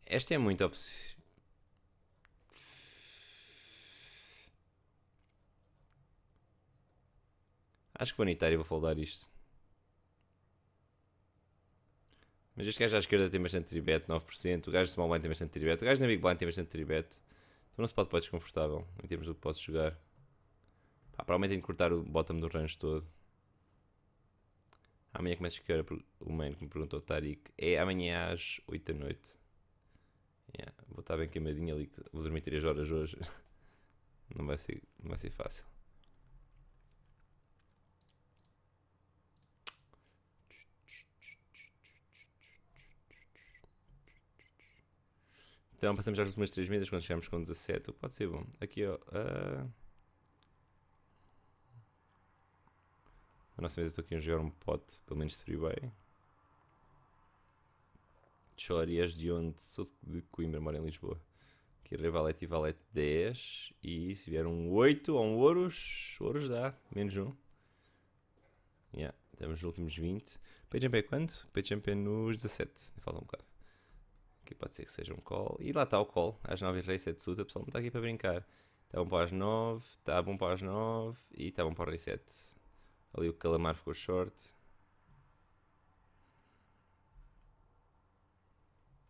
Esta é muito opção. Acho que vou nitar e vou foldar isto. Mas este gajo à esquerda tem bastante tribete, 9%. O gajo de small blind tem bastante tribete. O gajo na big blind tem bastante tribete. Então não se pode bem desconfortável em termos do que posso jogar. Pá, provavelmente tenho de cortar o bottom do range todo. Amanhã começo a escolher o main que me perguntou, Tarik. É amanhã às 8 da noite. Yeah, vou estar bem queimadinho ali, vou dormir 3 horas hoje. Não vai ser, não vai ser fácil. Então passamos às últimas 3 medidas, quando chegamos com 17, pode ser bom. Aqui, ó. Uh... A nossa mesa estou aqui a jogar um pote, pelo menos freeway. Chori, és de onde? Sou de Coimbra, moro em Lisboa. Aqui Revalete e Valete 10. E se vier um 8 ou um Ouros, Ouros dá, menos 1. Yeah, estamos nos últimos 20. PageJump é quanto? PageJump é nos 17, falta um bocado que pode ser que seja um call. E lá está o call, às 9 e rei 7 suta, pessoal não está aqui para brincar. Está bom para as 9, está bom para as 9 e está bom para o rei 7. Ali o calamar ficou short.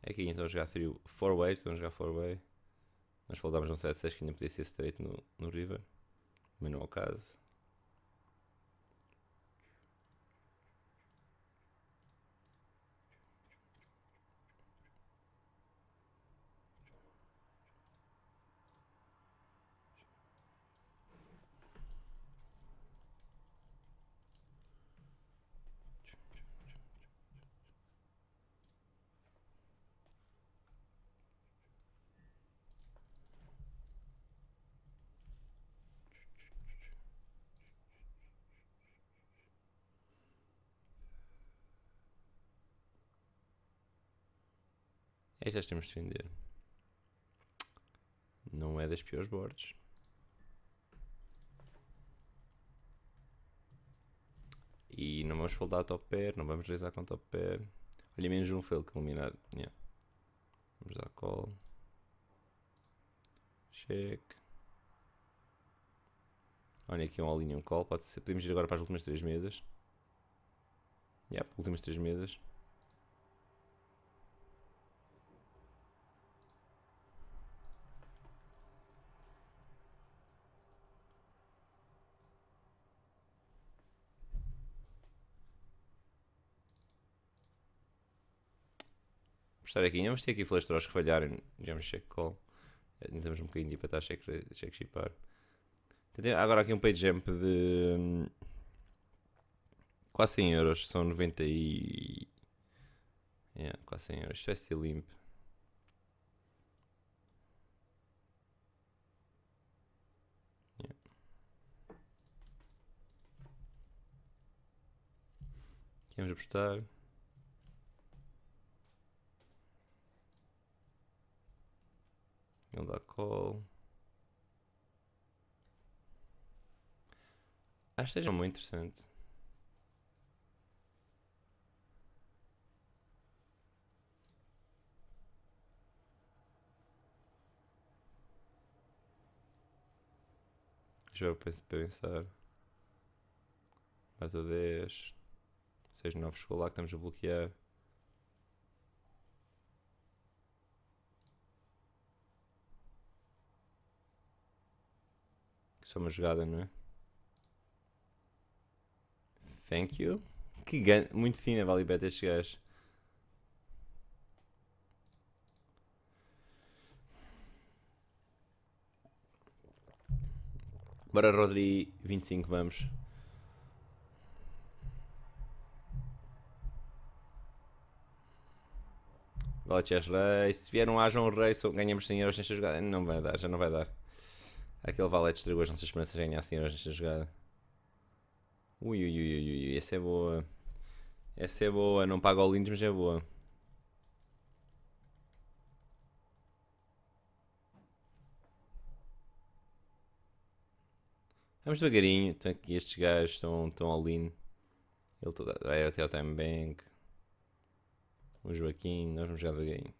Aqui então jogar frio 4-way, estão a jogar 4-way. Nós foldámos um 7-6 que ainda podia ser straight no, no river, mas não é o caso. Estas é temos de vender. Não é das piores boards. E não vamos foldar a top pair, não vamos rezar com top pair. Olha, menos um fail que eliminado. Yeah. Vamos dar call. Check. Olha aqui um all in e um call. Pode ser. Podemos ir agora para as últimas três mesas. Yep, últimas três mesas. estar aqui. vamos ter aqui flash que falharem. Já me check call. Tentamos um bocadinho para tipo, estar check, check shipar. Tentei, agora aqui um page jump de hum, quase 100 euros. São 90 e. Yeah, quase 100 euros. Festi limp. Vamos apostar. Ele dá call. Acho que seja muito interessante. Já eu penso pensar. Bato 10. 6 9 chegou lá que estamos a bloquear. Só é uma jogada, não é? Thank you. Que gan... Muito fina vale bet este gajo. Bora Rodri 25, vamos. Valchers Reis. Se vier um Ajão Reis, ganhamos 100 euros nesta jogada. Não vai dar, já não vai dar. Aquele valete estragou as nossas esperanças de ganhar assim nesta jogada. Ui, ui, ui, ui, ui, essa é boa. Essa é boa, não paga o lindos, mas é boa. Vamos devagarinho, estão aqui estes gajos estão, estão all in. Ele tá- vai até ao time bank. O Joaquim, nós vamos jogar devagarinho.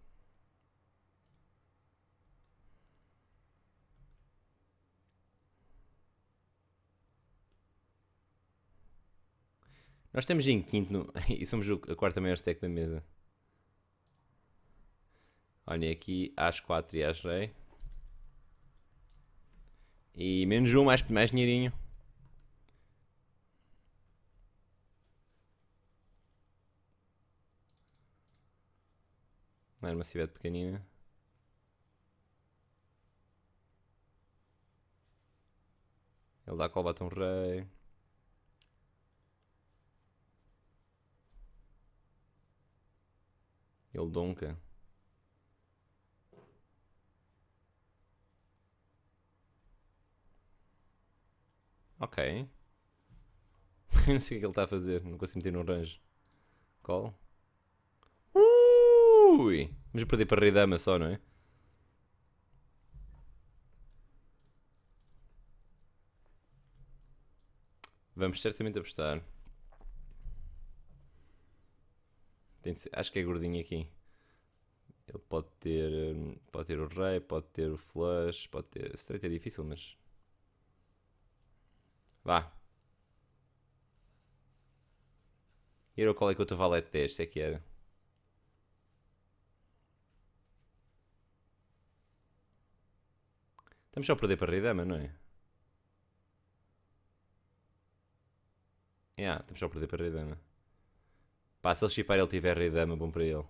Nós estamos em quinto no... e somos a quarta maior stack da mesa. Olhem aqui, às 4 e às rei. E menos um, mais, mais dinheirinho. Não era uma civete pequenina. Ele dá colba a um rei. Ele donca. Ok. não sei o é que ele está a fazer. Não consigo meter no range. Call. Ui! Vamos perder para a rei dama só, não é? Vamos certamente apostar. Tem ser, acho que é gordinho aqui. Ele pode ter, hum, pode ter o rei, pode ter o flush, pode ter... Straight é difícil, mas... Vá. E era qual é que o teu valete 10, se é que era. Estamos só a perder para a Ridama, não é? Yeah, estamos só a perder para a Ridama. Pá, se ele chipar ele tiver Ridama, bom para ele.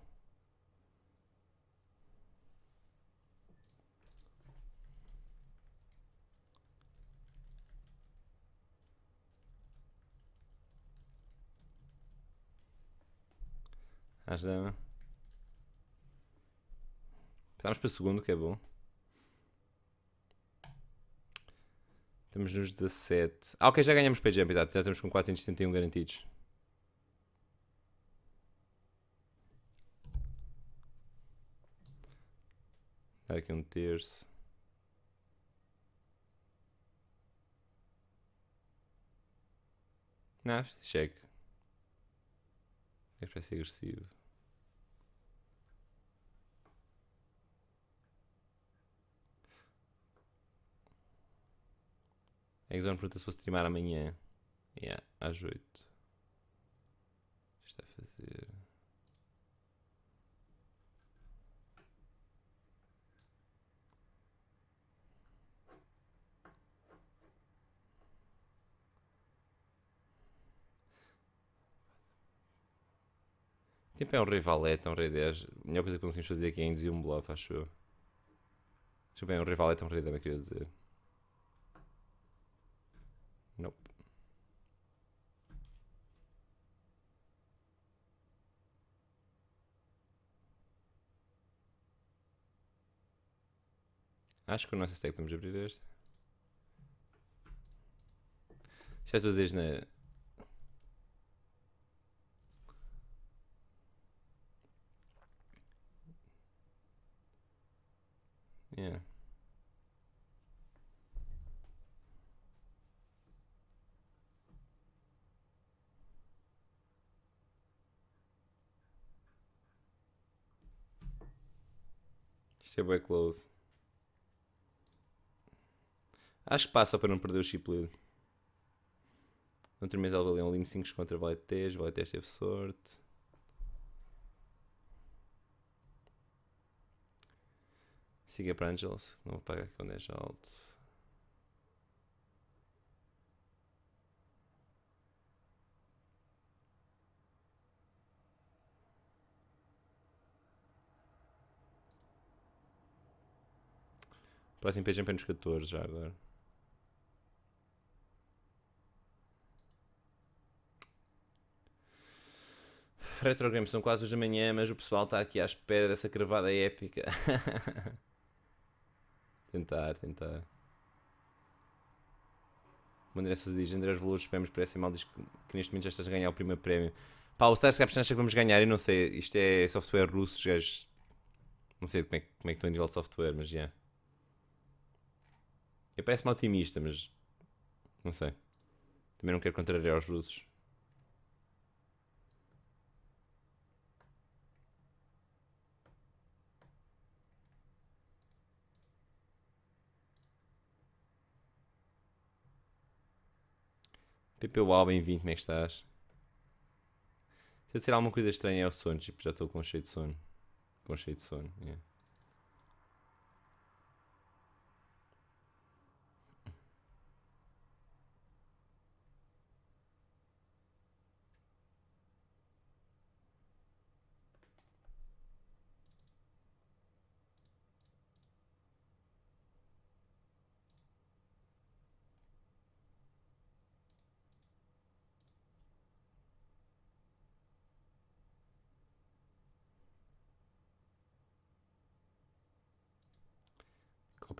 As dama. Passamos para o segundo, que é bom. Estamos nos 17. Ah, ok, já ganhamos pay jump, exato. Já estamos com 471 garantidos. Dar aqui um terço. Não, acho que cheque. É para ser agressivo. É Exxon pergunta se vou streamar amanhã. Yeah, às 8. É está a fazer. Tipo, é um rivalete, é um rei 10. A melhor coisa que conseguimos fazer aqui é induzir um bluff, acho eu. Deixa bem, um rivalete, é um rei dama, é queria dizer. Nope. Acho que o nosso stack podemos abrir este. Já estou a dizer na, Yeah. Isto é bem close. Acho que passa para não perder o chip lead. outro mês ela valeu um limite 5 contra Valete 10, Valete 10 teve sorte. Siga para Angels, não vou pagar aqui quando é já alto. Próximo PGM para nos 14 já agora. Retrogames são quase hoje da manhã, mas o pessoal está aqui à espera dessa cravada épica. Tentar, tentar. O André Sousa diz: André, os valores dos prémios parecem mal. Diz que neste momento já estás a ganhar o primeiro prémio. Pá, o Starscapes acha que vamos ganhar. Eu não sei, isto é software russo. Os gajos. Não sei como é, como é que estão a nível de software, mas já. Yeah. Eu parece-me otimista, mas. Não sei. Também não quero contrariar os russos. Pepe Uau, bem-vindo, como é que estás? Se eu disser alguma coisa estranha é o sono, tipo, já estou com cheio de sono. Com cheio de sono, yeah.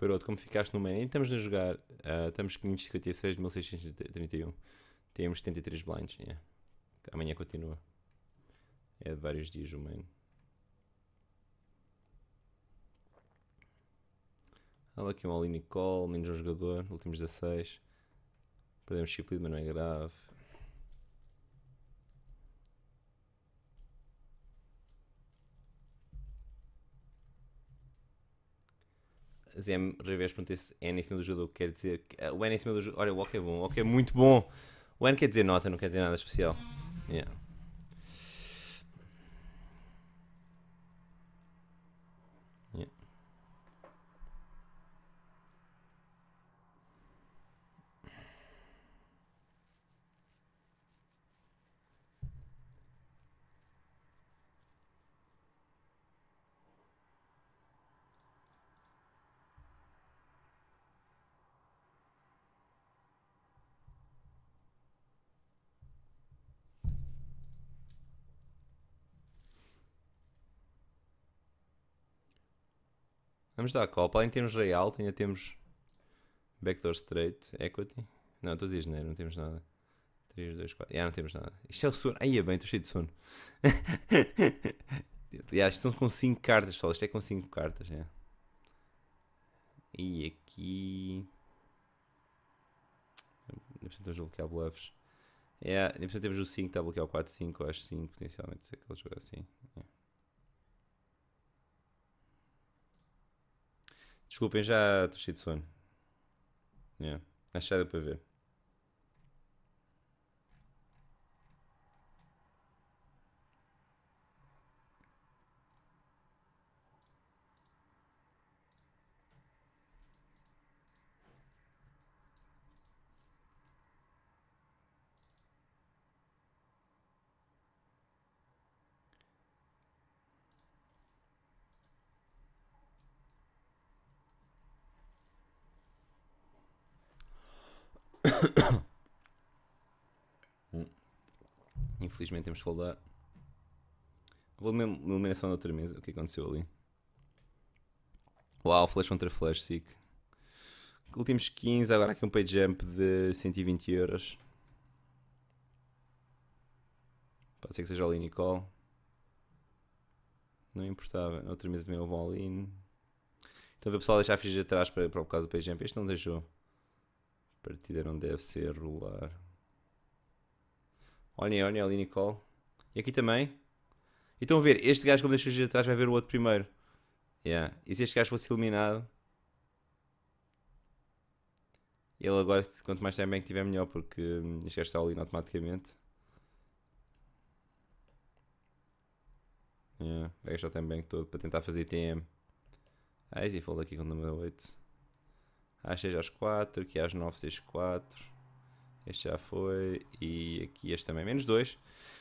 Peroto, como ficaste no main, estamos a jogar, uh, estamos 556 de 1631. Temos 73 blinds, yeah. amanhã continua. É de vários dias o main. Há aqui um all-in call, menos um jogador, últimos 16. Perdemos chip lead, mas não é grave. Zem Revés pergunta se N em cima do jogador quer dizer. Que, uh, o N em cima do jogador. Olha, o OK é bom, o OK é muito bom. O N quer dizer nota, não quer dizer nada especial. Yeah. Vamos dar a Copa. Em termos real, ainda temos backdoor straight, equity. Não, estou a dizer janeiro, não temos nada. 3, 2, 4. Já não temos nada. Isto é o sono. Ai, é bem, estou cheio de sono. já, isto com 5 cartas, pessoal. Isto é com 5 cartas, é. E aqui. Ainda temos bloquear bluffs. É, ainda temos o 5, está a bloquear o 4, 5, eu acho 5, potencialmente, se aquele jogo assim. Desculpem, já estou cheio de sono. Yeah. Acho que para ver. infelizmente temos que foldar. Vou mesmo eliminação da outra mesa. O que aconteceu ali? Uau, flash contra flash, sick. Últimos 15, agora aqui um pay jump de 120 euros. Pode ser que seja o Lean e Call. Não importava. Na outra mesa também houve um all Então a ver o pessoal deixar a ficha de trás para, para o caso do pay jump. Este não deixou. A partida não deve ser rolar. Olhem, olhem ali, Nicole. E aqui também. E estão a ver, este gajo, como deixa de atrás, vai ver o outro primeiro. Yeah. E se este gajo fosse eliminado? Ele agora, quanto mais time é que tiver, melhor, porque hum, este gajo está ali automaticamente. Yeah. Vai gastar o time bank todo para tentar fazer TM. Ah, Easy Fold aqui com o número 8. Às 6 às 4, aqui às 9, 6, 4. Este já foi. E aqui este também, menos 2.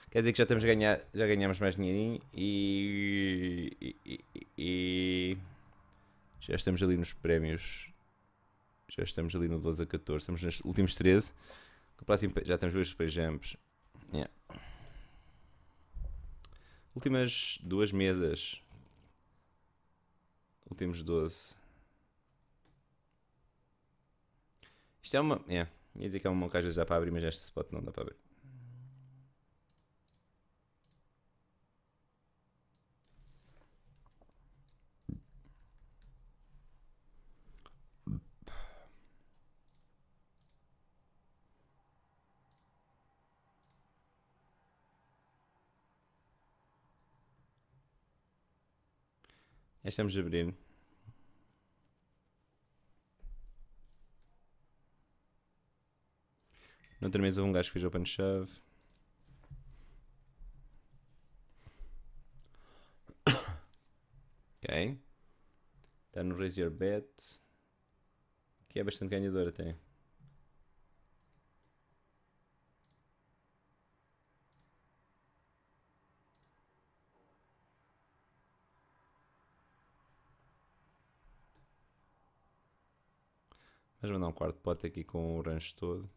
Quer dizer que já estamos a ganhar, já ganhamos mais dinheirinho e, e, e, e, já estamos ali nos prémios. Já estamos ali no 12 a 14. Estamos nos últimos 13. No próximo, já temos dois super jumps. Yeah. Últimas duas mesas. Últimos 12. Isto é uma. Yeah. Ia dizer que há é um que já para abrir, mas esta spot não dá para abrir. Estamos a abrir. outra mesa um gajo que fez open shove. ok. Está no Raise Your Bet. Que é bastante ganhador até. Mas mandar um quarto pote aqui com o rancho todo.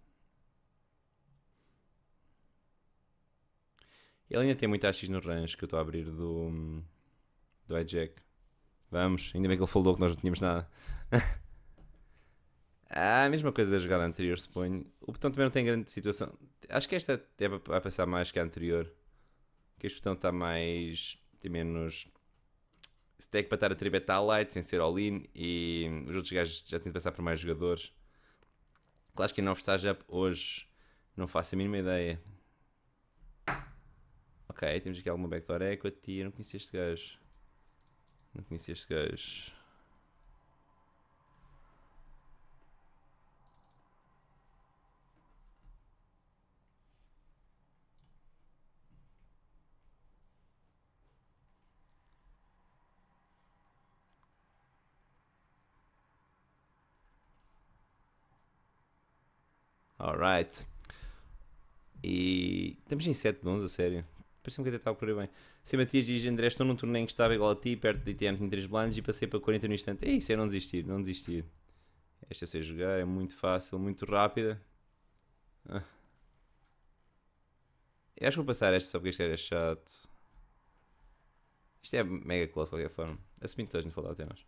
Ele ainda tem muito AX no range que eu estou a abrir do, do hijack. Vamos, ainda bem que ele falou que nós não tínhamos nada. ah, a mesma coisa da jogada anterior, suponho. O botão também não tem grande situação. Acho que esta é para passar mais que a anterior. Que este botão está mais. tem menos. Stack para estar a tribetar light sem ser all-in e os outros gajos já têm de passar por mais jogadores. Claro que não está up hoje, não faço a mínima ideia. Ok, temos aqui alguma backdoor equity. Eu não conhecia este gajo. Não conhecia este gajo. Alright. E estamos em 7 de 11, a sério. Parece-me que até estava a correr bem. Sem Matias diz: André, estou num torneio que estava igual a ti, perto de ITM, tinha 3 blinds e passei para 40 no instante. É isso, é não desistir, não desistir. Esta eu sei jogar, é muito fácil, muito rápida. Ah. Eu acho que vou passar esta só porque isto era chato. Isto é mega close de qualquer forma. Assumindo que todos nos faltaram temas.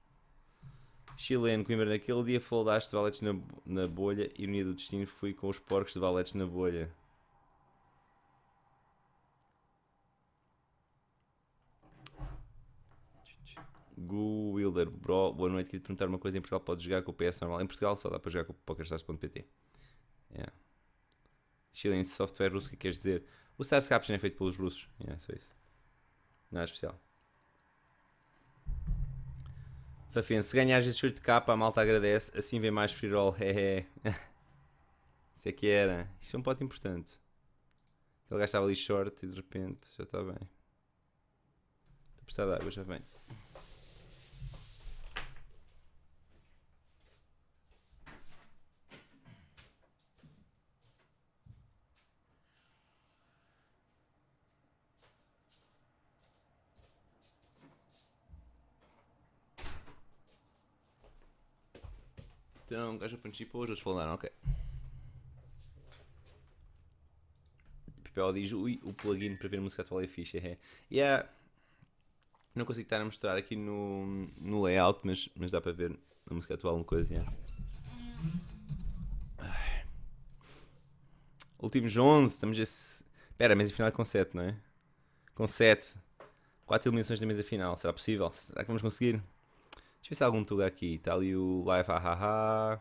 Chileno, Coimbra, naquele dia foldaste valetes na, na bolha, dia do destino, fui com os porcos de valetes na bolha. Gu Wilder, bro, boa noite. Queria te perguntar uma coisa: em Portugal pode jogar com o PS normal? Em Portugal só dá para jogar com o PokerStars.pt. Yeah. Chile em software russo, é que queres dizer? O SARS Caption é feito pelos russos. É yeah, só isso. Não é especial. Fafin, se ganhares este shirt de capa, a malta agradece. Assim vem mais free roll. Isso é que era. Isto é um pote importante. Ele gastava ali short e de repente já está bem. Estou a precisar de água, já vem. disseram então, um gajo a princípio, hoje eles falaram, ok. Pipel diz, ui, o plugin para ver música atual é fixe, é. Yeah. Não consigo estar a mostrar aqui no, no layout, mas, mas dá para ver a música atual uma coisa, yeah. Últimos 11, estamos esse... Espera, mesa final é com 7, não é? Com 7. 4 eliminações da mesa final, será possível? Será que vamos conseguir? Deixa eu ver se há algum Tula aqui. Está ali o Live Ahaha.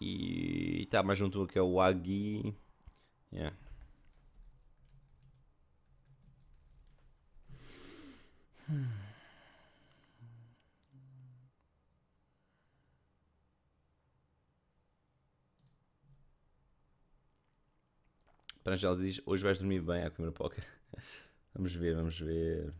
E está mais um Tula que é o Agi. Yeah. Para diz: Hoje vais dormir bem à primeira poker. vamos ver, vamos ver.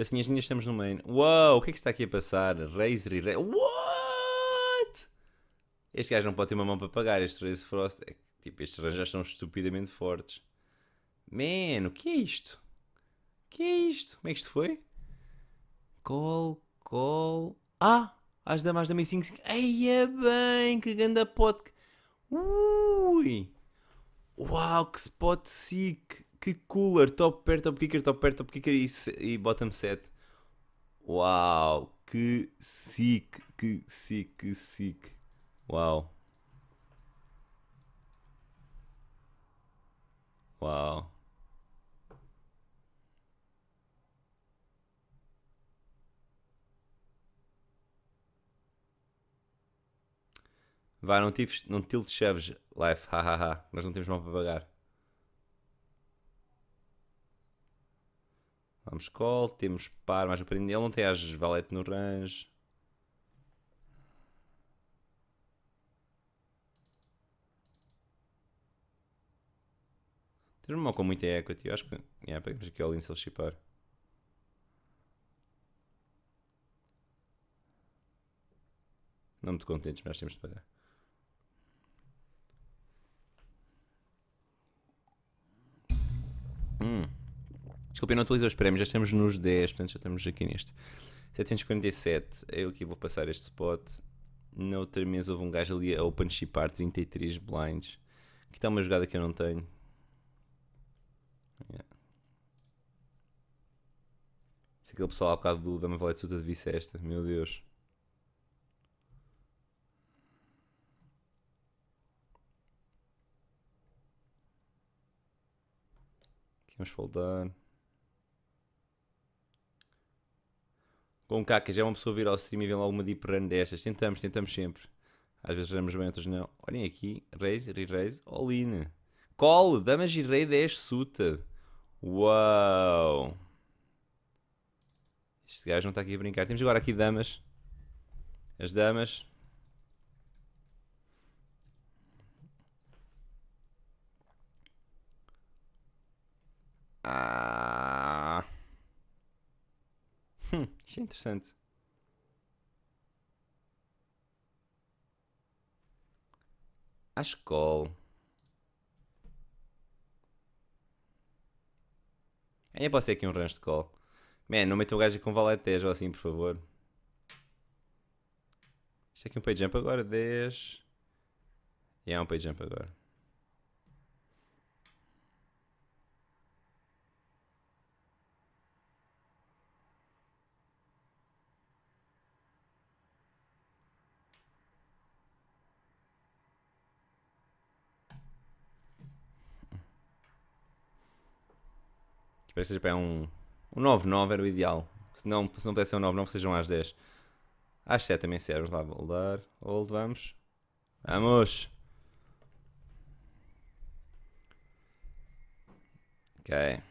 Pecinhas assim, minhas, estamos no main. Uau, o que é que está aqui a passar? Razer e Razer. What? Este gajo não pode ter uma mão para pagar. Este Razer Frost. É, tipo, estes já estão estupidamente fortes. Mano, o que é isto? O que é isto? Como é que isto foi? Call, call. Ah! Às damas da 655. Eia bem, que ganda podcast. Ui! Uau, que spot sick! Que cooler! Top pair, top kicker, top pair, top kicker e, e bottom set. Uau! Que sick! Que sick! Que sick! Uau! Uau! Vá, não, tive, não tilte chaves, life, hahaha, ha, ha. nós não temos mal para pagar. Vamos call, temos par, mais aprendi Ele não tem as valete no range. Temos uma com muita equity. Eu acho que. Yeah, pegamos aqui o Lin se ele chipar. Não muito contentes, mas temos de pagar. Hum. Desculpa, eu não atualizei os prémios, já estamos nos 10, portanto já estamos aqui neste. 747, eh, eu aqui vou passar este spot. Na outra mesa houve um gajo ali a open shipar 33 blinds. Que está uma jogada que eu não tenho. Yeah. Se aquele pessoal há bocado do, da Valete Suta de Vicesta, meu Deus. Aqui vamos foldar. com cacas, é uma pessoa vir ao stream e ver alguma deep run destas. Tentamos, tentamos sempre. Às vezes ramos bem, outras não. Olhem aqui, raise, re-raise, all-in. Call, damas e rei 10 suta. Uau! Este gajo não está aqui a brincar. Temos agora aqui damas. As damas. Ah... Hum, isto é interessante. Acho que call. Ainda posso ter aqui um rancho de call. Man, não metam um gajo com valete ou assim, por favor. Isto é aqui é um page jump agora, 10. E é um page jump agora. Espero que seja para um, um 9-9 era o ideal. Se não, se não pudesse ser um 9-9, sejam às 10. Às 7 também serve. É. Vamos lá, boldar. Hold, vamos. Vamos! Ok.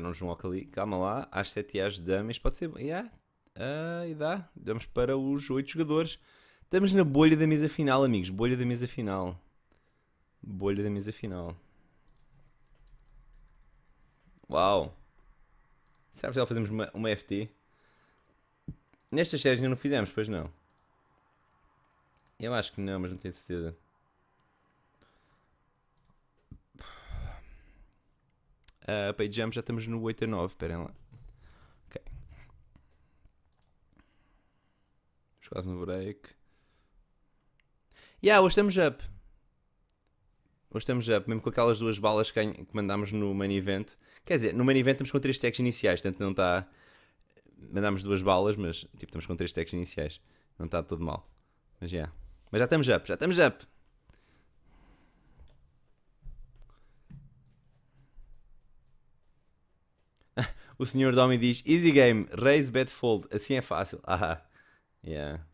deram-nos um ok ali, calma lá, às 7 e às damas, pode ser, yeah, uh, e dá, damos para os 8 jogadores. Estamos na bolha da mesa final, amigos, bolha da mesa final. Bolha da mesa final. Uau! Será que já fazemos uma, uma FT? Nestas séries ainda não fizemos, pois não? Eu acho que não, mas não tenho certeza. Uh, ah, jump já estamos no 8 a 9, esperem lá. Ok. Estamos quase no break. Yeah, hoje estamos up. Hoje estamos up, mesmo com aquelas duas balas que mandámos no main event. Quer dizer, no main event estamos com três stacks iniciais, portanto não está... Mandámos duas balas, mas tipo, estamos com três stacks iniciais. Não está tudo mal. Mas, yeah. mas já estamos up, já estamos up. O senhor Domi diz: Easy game, raise bet fold. Assim é fácil. Ah, yeah.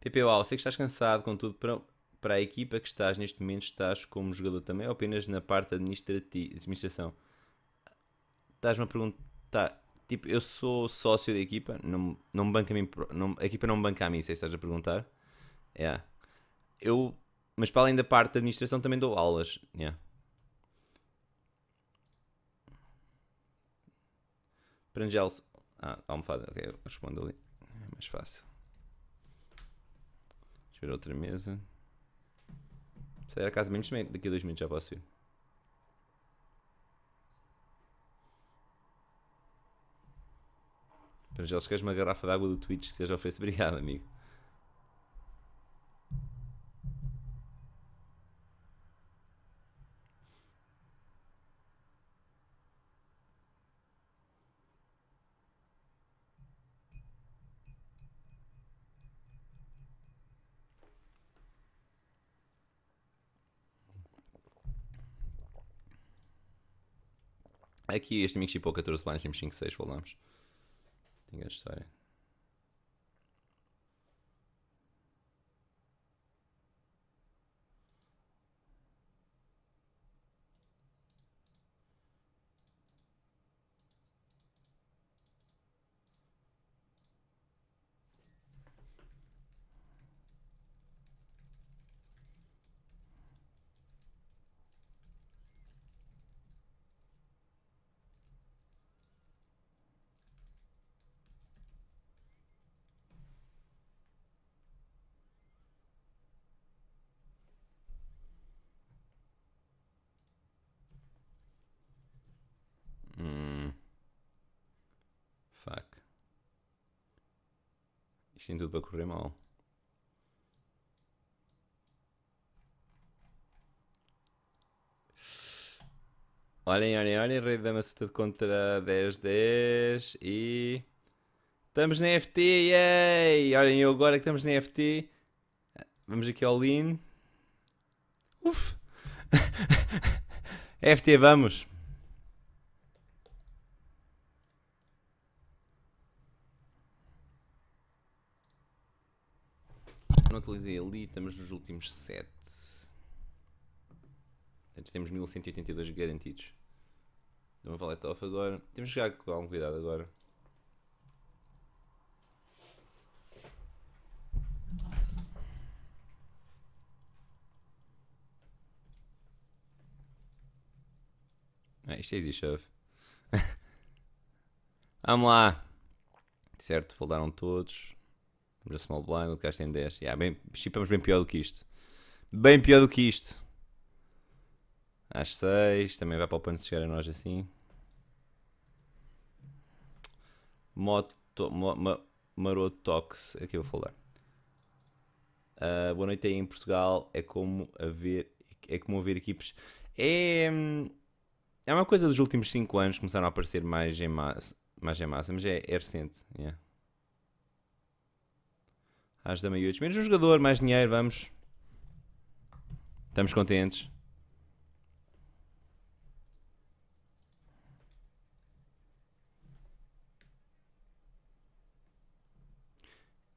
PP sei que estás cansado, contudo, para, para a equipa que estás neste momento, estás como jogador também ou apenas na parte administrativa, administração? Estás-me a perguntar. Tipo, eu sou sócio da equipa, não, não banca a mim, não, a equipa não banca a mim, sei se estás a perguntar. Yeah. Eu, mas para além da parte da administração também dou aulas. Yeah. Brangels. Ah, almofada. Ok, eu respondo ali. É mais fácil. Deixa eu ver outra mesa. Se a casa menos daqui a dois minutos já posso ir. se queres uma garrafa de água do Twitch que seja oferecido? Obrigado, amigo. Aqui este Mixi Pou 14 Planes temos 5, 6 falamos. Tinha a história. Isto tem tudo para correr mal. Olhem, olhem, olhem, Rei da Massuta contra 10-10 e... Estamos na FT, yay! Olhem, eu agora que estamos na FT... Vamos aqui ao Lean. Uf! FT, vamos! atualizei ali, estamos nos últimos 7. Antes temos 1182 garantidos. Dou uma valeta off agora. Temos que jogar com algum cuidado agora. Ah, isto é easy shove. Vamos lá. Certo, voltaram todos. Vamos a small blind, o de gajo tem 10. Yeah, bem, chipamos bem pior do que isto. Bem pior do que isto. Às 6, também vai para o pano chegar a nós assim. Moto, mo, ma, Marotox, aqui vou falar. Uh, boa noite aí em Portugal. É como haver, é como haver equipes. É, é uma coisa dos últimos 5 anos começaram a aparecer mais em massa, mais em massa mas é, é recente. Yeah às da Maiutes. Menos um jogador, mais dinheiro, vamos. Estamos contentes.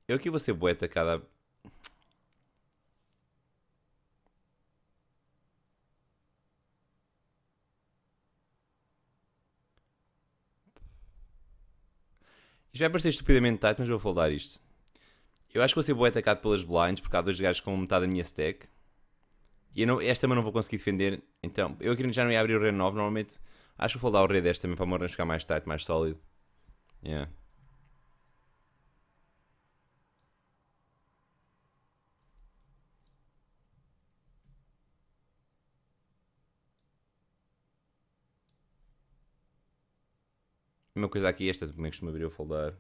Eu aqui vou ser boeta cada. Isto vai parecer estupidamente tight, mas vou foldar isto. Eu acho que vou ser bem atacado pelas blinds, porque há dois gajos com metade da minha stack. E não, esta também não vou conseguir defender. Então, eu aqui já não ia abrir o rei 9 normalmente. Acho que vou dar o rei 10 também para o Morgan ficar mais tight, mais sólido. Yeah. Uma coisa aqui, esta também costuma abrir o foldar.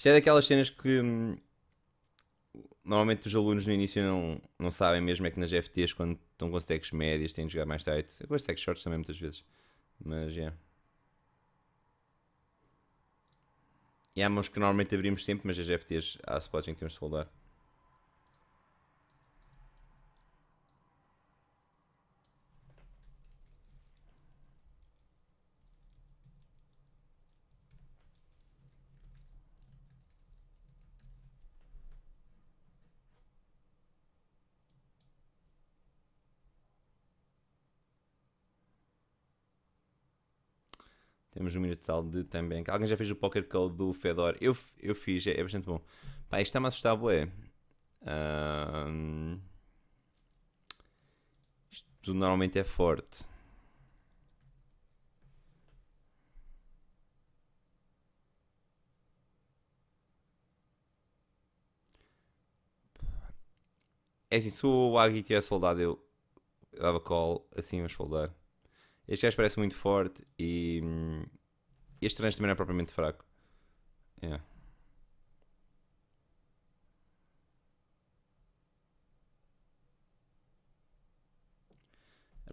Isto é daquelas cenas que hum, normalmente os alunos no início não, não sabem, mesmo é que nas FTs, quando estão com stacks médias, têm de jogar mais tight. Eu gosto de stacks shorts também, muitas vezes. Mas, é. Yeah. E há mãos que normalmente abrimos sempre, mas as FTs há spots em que temos de foldar. Temos um minuto tal de também. Alguém já fez o Poker Call do Fedor? Eu, eu fiz, é, é bastante bom. Pá, isto está-me a assustar, bué. Um... Isto normalmente é forte. É assim, se o Agui tivesse foldado, eu dava call assim, mas foldar. Este gajo parece muito forte e. Hum, este Strange também não é propriamente fraco. Yeah.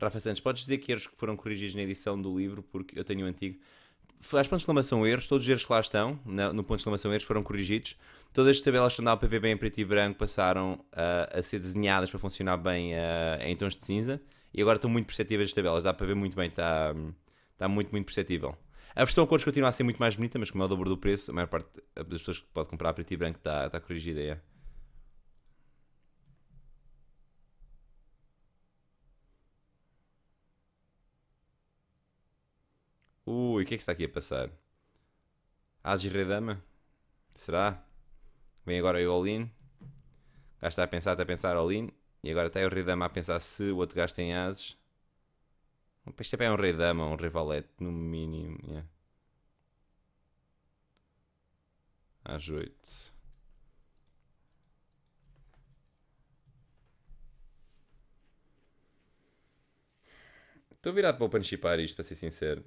Rafa Santos, podes dizer que erros que foram corrigidos na edição do livro, porque eu tenho o um antigo. As pontos de exclamação erros, todos os erros que lá estão, no ponto de exclamação erros, foram corrigidos. Todas as tabelas que andavam para ver bem em preto e branco passaram uh, a ser desenhadas para funcionar bem uh, em tons de cinza. E agora estão muito perceptíveis as tabelas, dá para ver muito bem, está, está muito, muito perceptível. A versão a cores continua a ser muito mais bonita, mas como é o dobro do preço, a maior parte das pessoas que pode comprar a preto e branco está, está corrigida. É. Ui, o que é que está aqui a passar? As Redama? Será? Vem agora o all-in? Cá está a pensar, está a pensar all-in? E agora está aí o rei dama a pensar se o outro gajo tem ases. Isto também é um rei dama, um rivalete, no mínimo. Yeah. Às 8. Estou virado para o Panchipar isto, para ser sincero.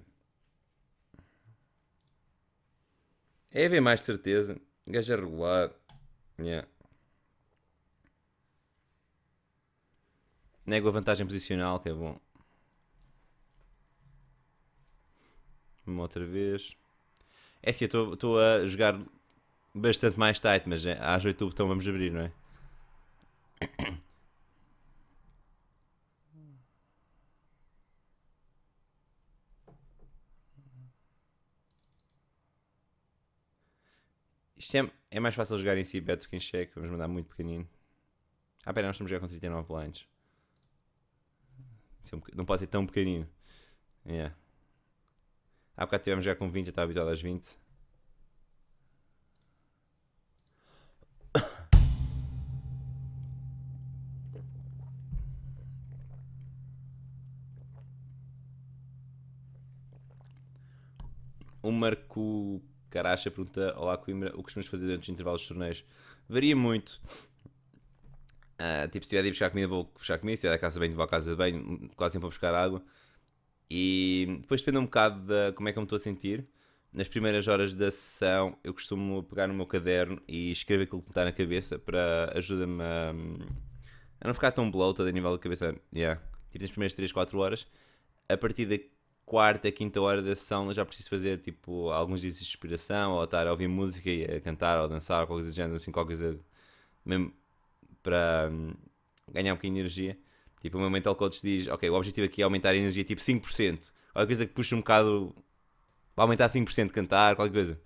É haver mais certeza. Gajo é regular. Yeah. Nego a vantagem posicional, que é bom. Uma outra vez. É sim, eu estou a jogar bastante mais tight, mas é, às 8 o botão vamos abrir, não é? Isto é, é mais fácil jogar em si bet do que em cheque. Vamos mandar muito pequenino. Ah, pera, nós estamos a jogar com 39 blinds não pode ser tão pequenino. Yeah. Há bocado tivemos já com 20, eu estava habituado às 20. O Marco Caracha pergunta: Olá Coimbra, o que costumas fazer durante os intervalos de torneios? Varia muito. Uh, tipo, se tiver de ir buscar comida, vou buscar comida. Se tiver da casa de banho, vou à casa de banho. Quase sempre vou buscar água. E depois depende um bocado de como é que eu me estou a sentir. Nas primeiras horas da sessão, eu costumo pegar no meu caderno e escrever aquilo que me está na cabeça para ajudar me a, a, não ficar tão bloated a nível da cabeça. Yeah. Tipo, nas primeiras 3, 4 horas. A partir da quarta, quinta hora da sessão, eu já preciso fazer tipo alguns dias de respiração ou estar a ouvir música e a cantar ou a dançar, ou qualquer coisa do género, assim, qualquer coisa mesmo para hum, ganhar um bocadinho de energia. Tipo, o meu mental coach diz, ok, o objetivo aqui é aumentar a energia tipo 5%. Qualquer coisa que puxe um bocado para aumentar 5% cantar, qualquer coisa.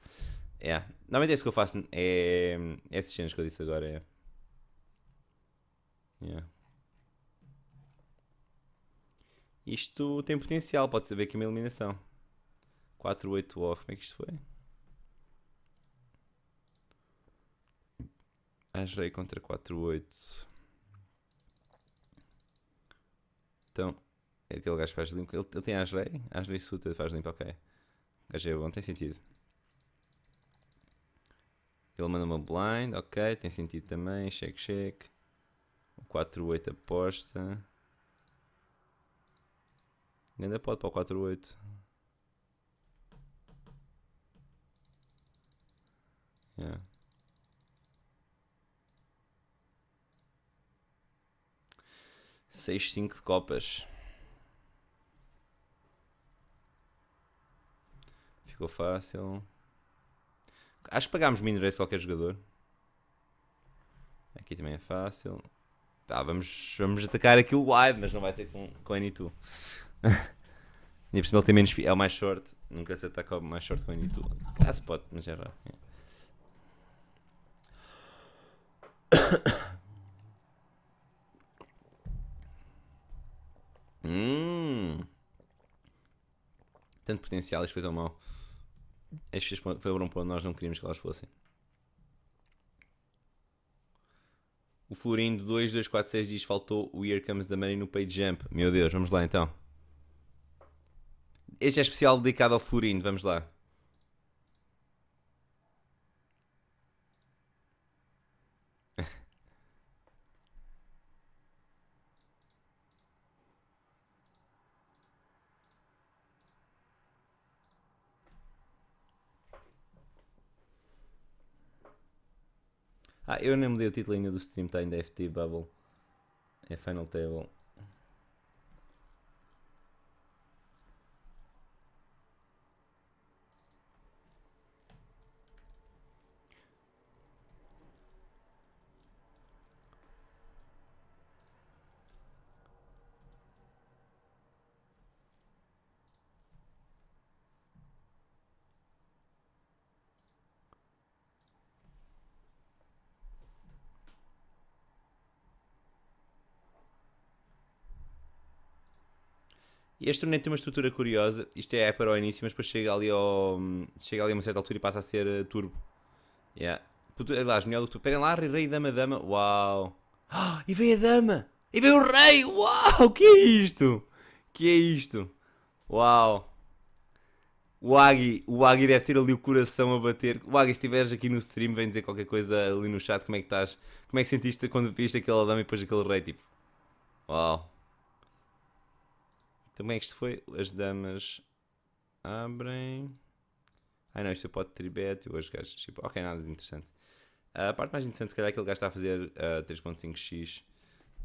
Yeah. Normalmente é isso que eu faço, é, esses é essas cenas que eu disse agora, é Yeah. Isto tem potencial, pode saber que é uma eliminação. 4-8 off, como é que isto foi? As rei contra 4-8. Então, é aquele gajo que faz limpo. Ele, ele tem as rei? As rei suta faz limpo, ok. gajo é bom, tem sentido. Ele manda uma blind, ok, tem sentido também. Check, check. 4-8 aposta. Ainda pode para o 4-8. Yeah. 6, 5 de copas. Ficou fácil. Acho que pagámos minerais qualquer jogador. Aqui também é fácil. Tá, vamos, vamos atacar aquilo wide, mas não vai ser com, com N2. E por cima ele tem menos. É o mais short. Nunca se ataca o mais short com N2. Ah, se pode, mas é raro. Hum. Tanto potencial, isto foi tão mau. Estas foram para onde nós não queríamos que elas fossem. O Florindo 2246 diz: faltou o Here Comes the Money no page jump. Meu Deus, vamos lá então. Este é especial dedicado ao Florindo, vamos lá. Ah, eu nem mudei o título ainda do stream, está ainda é FT Bubble. É Final Table. E este torneio tem uma estrutura curiosa. Isto é para o início, mas depois chega ali, ao, chega ali a uma certa altura e passa a ser eh, turbo. Yeah. Aliás, melhor do que tu. Esperem lá, rei, dama, dama. Uau! Ah, e veio a dama! E veio o rei! Uau! Que é isto? Que é isto? Uau! O Agui, o Agui deve ter ali o coração a bater. O Agui, se estiveres aqui no stream, vem dizer qualquer coisa ali no chat. Como é que estás? Como é que sentiste quando viste aquela dama e depois aquele rei? Tipo, uau! Também isto foi. As damas abrem. Ah não, isto é pote de tribeto e os gajos. Tipo, ok, nada de interessante. a parte mais interessante, se calhar, é aquele gajo está a fazer uh, 3.5x.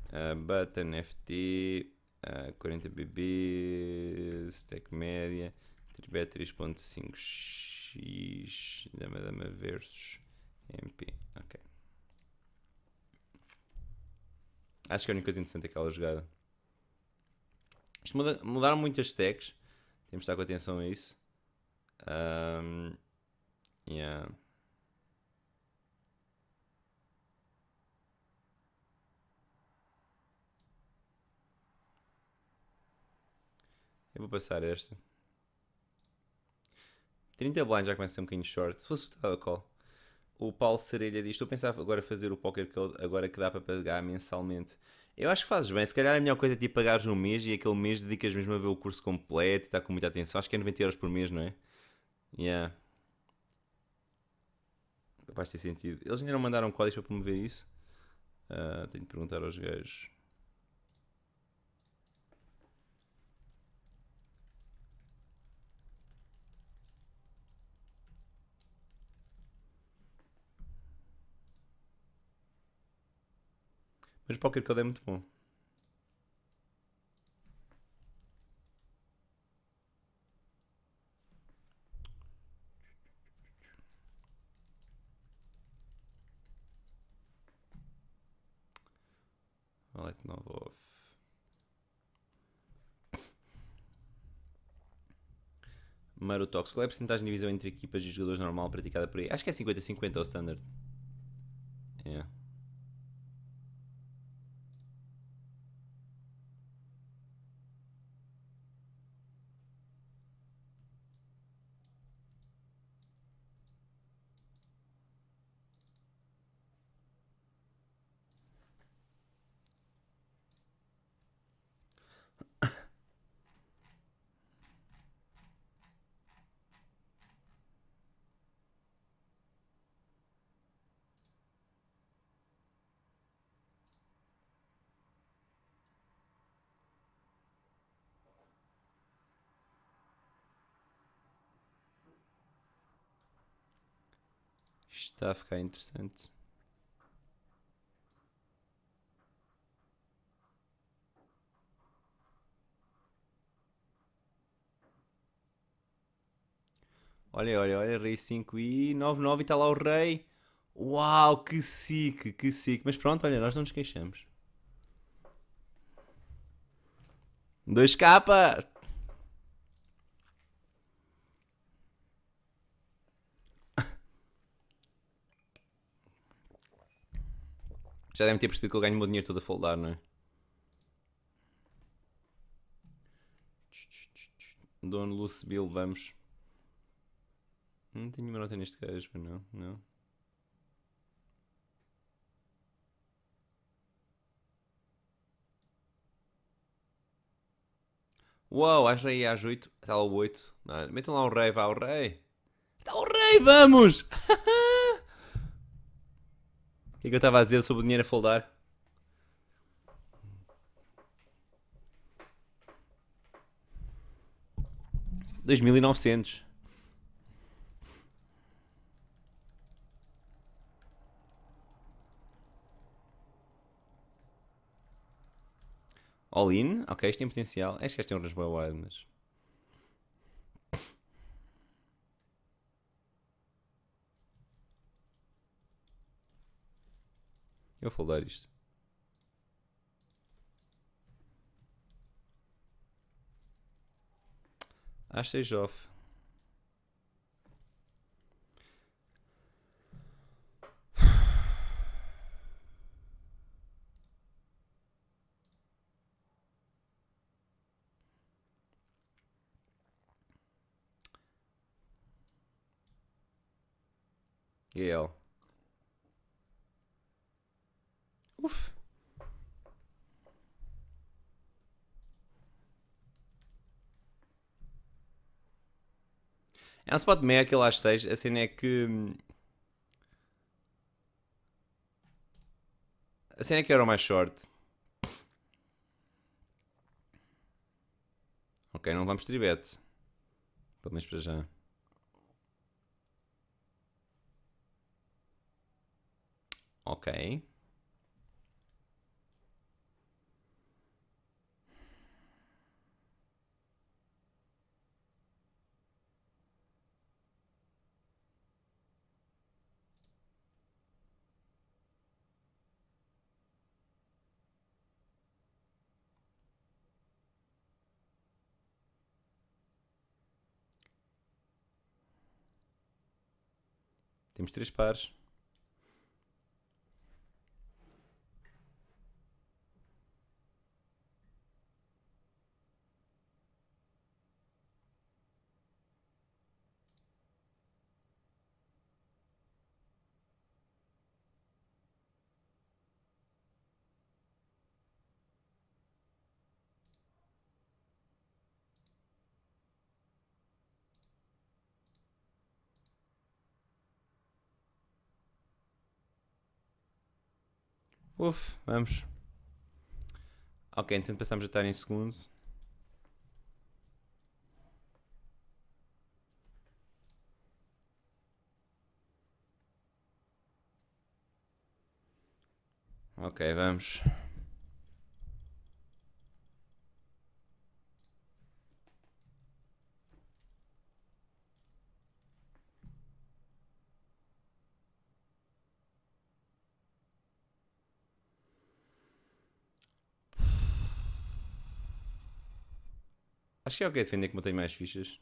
Uh, button, FT, uh, 40 BB, stack média, tribet 3.5x, dama dama versus MP. Ok. Acho que a única coisa interessante é aquela jogada. Isto muda, mudaram muitas tags. Temos de estar com atenção a isso. Um, yeah. Eu vou passar esta. 30 blind já começa a ser um bocadinho short. Se fosse o tal call. O Paulo Serelha diz: Estou a pensar agora fazer o Poker Code agora que dá para pagar mensalmente. Eu acho que fazes bem. Se calhar a é melhor coisa é tipo, te pagares um mês e aquele mês dedicas mesmo a ver o curso completo e está com muita atenção. Acho que é 90 euros por mês, não é? Yeah. Capaz de ter sentido. Eles ainda não mandaram códigos para promover isso. Uh, tenho de perguntar aos gajos. Mas o Poker Code é muito bom. Light novo. off. Marotox. Qual é a porcentagem de divisão entre equipas de jogadores normal praticada por aí? Acho que é 50-50 ao é standard. está a ficar interessante. Olha, olha, olha, rei 5 e 9, 9 e está lá o rei. Uau, que sick, que sick. Mas pronto, olha, nós não nos queixamos. 2 capas! Já devem ter percebido que eu ganho o meu dinheiro todo a foldar, não é? Dono Bill vamos. Não tenho nenhuma nota neste gajo, mas não, não. Uau, às aí às 8. Está lá o 8. Metam lá o rei, vá o rei. Está o rei, vamos! que eu estava a dizer sobre o dinheiro a foldar? Dois mil e novecentos. All in? Ok, isto tem potencial. Acho que este é um Rasboa Wild, mas... Eu vou dar isto. H6 off. Uf. É um spot meio aquilo às 6. A cena é que. Hum, a cena é que era o mais short. Ok, não vamos tribete. Pelo menos para já. Ok. Stríspæðars Uf, vamos. Ok, então passamos a estar em segundo. Ok, vamos. Acho que é ok defender que não tenho mais fichas.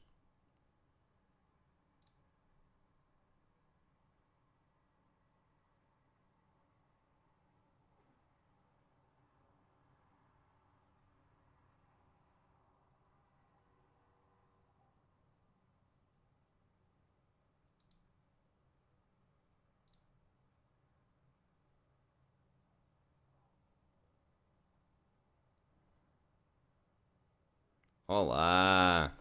Olá!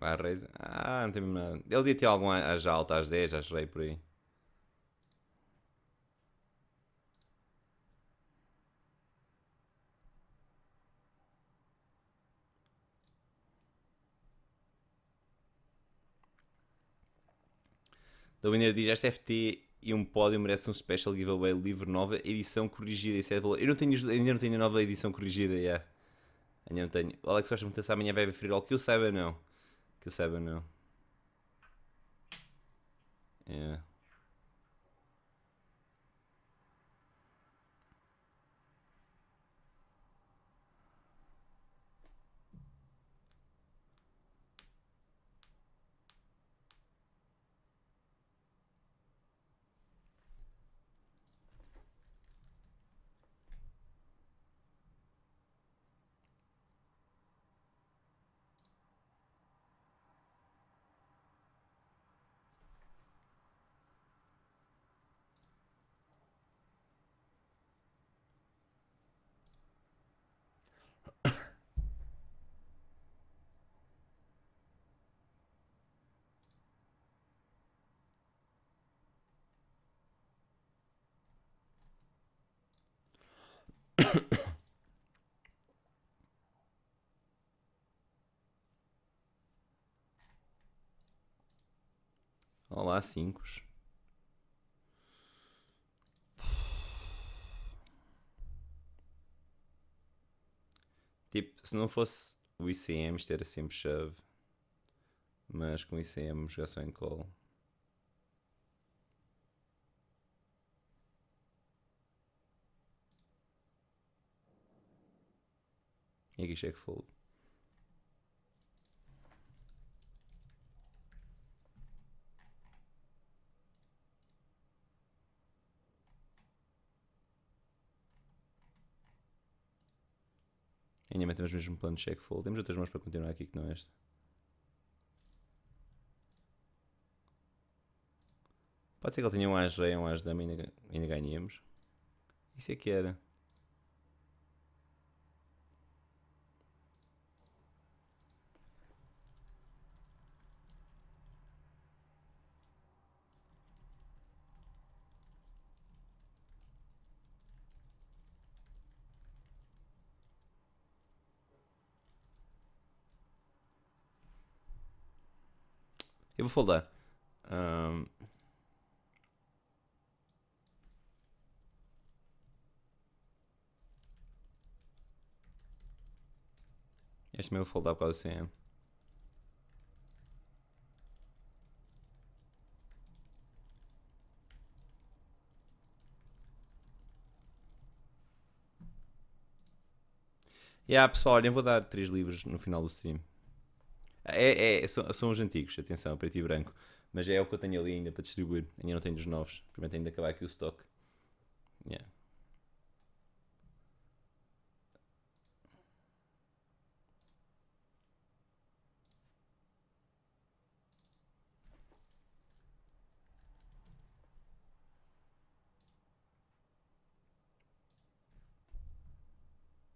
Vai a reza. Ah, não tem nada. Ele devia ter alguma às alta, às 10, já rei por aí. da diz Digest FT e um pódio merece um special giveaway livre nova, edição corrigida. Isso é de valor. Eu não tenho, ainda não tenho a nova edição corrigida, yeah. ainda não tenho. O Alex gosta muito dessa amanhã vai preferir algo que eu saiba, não. Que eu saiba, não. Yeah. Olá, 5. Tipo, se não fosse o ICM, isto era sempre chave. Mas com o ICM jogar só em call. E aqui check fold. alinhamento o mesmo plano check fold. Temos outras mãos para continuar aqui que não é esta. Pode ser que ele tenha um as rei, um as dama e ainda, ainda ganhemos. Isso é que era. Eu vou foldar. Um... Este também foldar para o CM. E yeah, pessoal, olhem, vou dar três livros no final do stream. É, é, são, são os antigos, atenção, preto e branco. Mas é o que eu tenho ali ainda para distribuir. Ainda não tenho dos novos. Primeiro tenho de acabar aqui o stock. Yeah.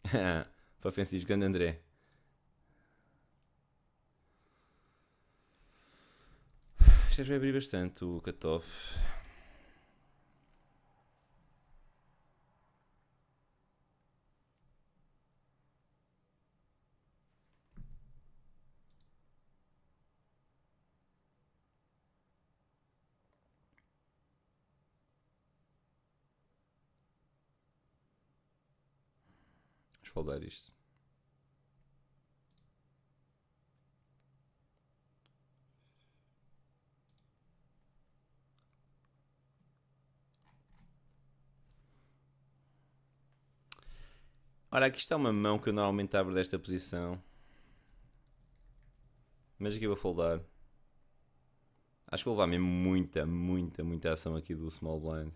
para Francisco Grande André. Seixas vai abrir bastante o cutoff. Vamos isto. Ora, aqui está uma mão que eu normalmente abro desta posição. Mas aqui vou foldar. Acho que vou levar mesmo muita, muita, muita ação aqui do Small Blind.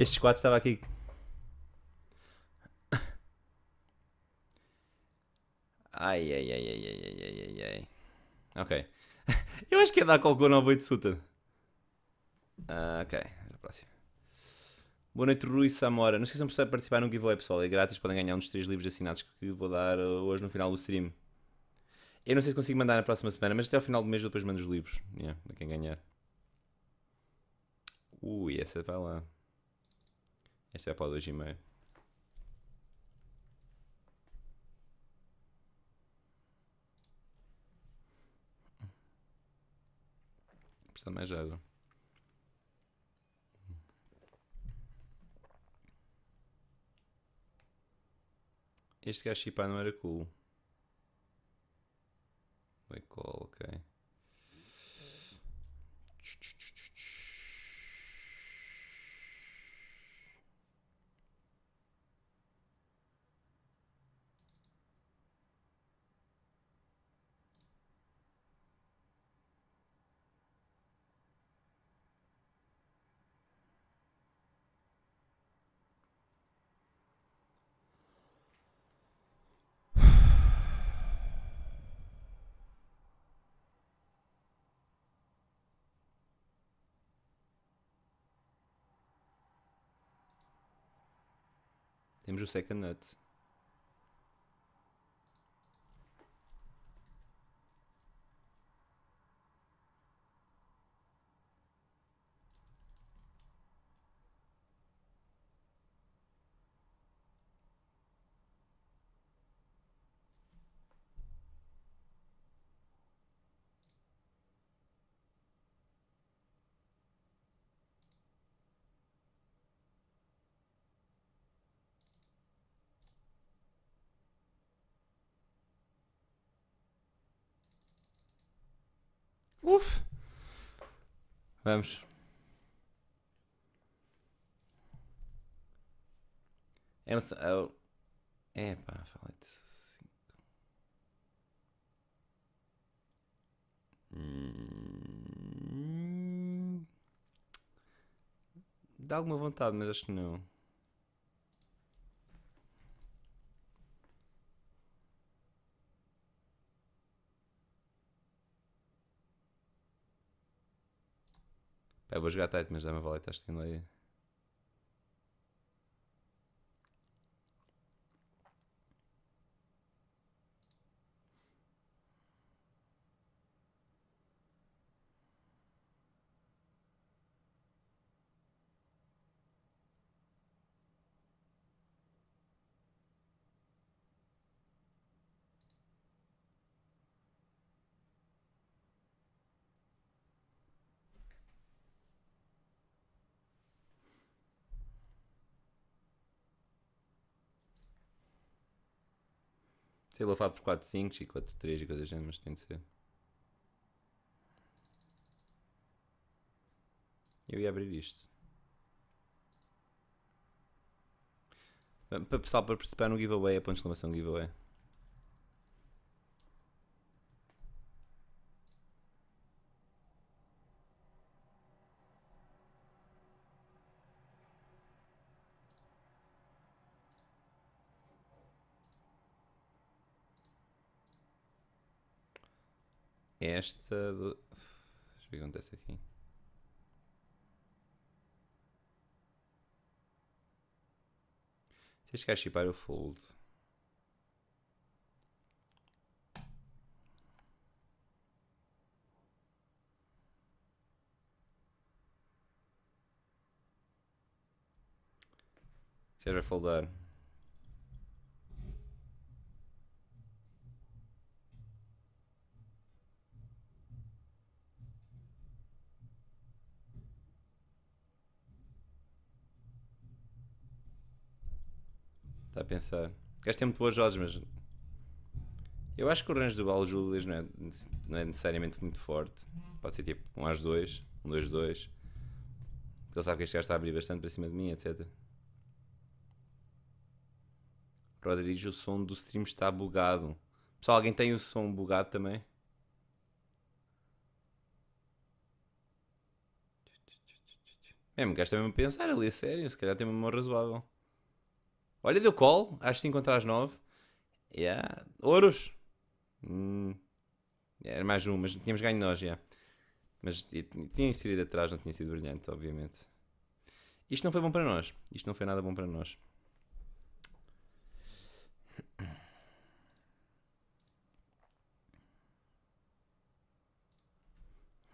Este quadro estava aqui. Ai, ai, ai, ai, ai, ai, ai, ai. Ok. Eu acho que é dar com o Gonova de Suta. Ah, ok, era próxima. Boa noite, Rui Samora. Não esqueçam de participar no giveaway, pessoal. É grátis, podem ganhar um dos três livros assinados que vou dar uh, hoje no final do stream. Eu não sei se consigo mandar na próxima semana, mas até ao final do mês eu depois mando os livros. Yeah, a quem ganhar. Ui, essa vai lá. Esse é para dois e meio. Precisa mais água. Este gajo chipar tipo, não era cool. Wake call, ok. Imre second at Uf. Vamos. É não Oh. É pá, falei de 5. Hum. Dá alguma vontade, mas acho que não. Pá, vou jogar tight, mas dá-me a valeta, estendo aí. Sei por 4 5 e 4 3 e coisas assim, mas tem de ser. Eu ia abrir isto. Para pessoal, para participar no giveaway, é ponto de exclamação giveaway. esta. Do... Deixa eu ver o que acontece aqui. Se este gajo chipar, eu fold. Já vai foldar. Está a pensar. Gastei muito boas odds, mas. Eu acho que o range do Balo não é, não é necessariamente muito forte. Pode ser tipo um às 2, um 2, 2. Ele sabe que este gajo está a abrir bastante para cima de mim, etc. Rodrigo, o som do stream está bugado. Pessoal, alguém tem o som bugado também? Mesmo, gajo está mesmo a pensar ali, a sério. Se calhar tem uma memória razoável. Olha, deu call às 5 contra as 9. Yeah. Ouros. Hum. Era mais um, mas tínhamos ganho nós, já. Yeah. Mas tinha inserido atrás, não tinha sido brilhante, obviamente. Isto não foi bom para nós. Isto não foi nada bom para nós.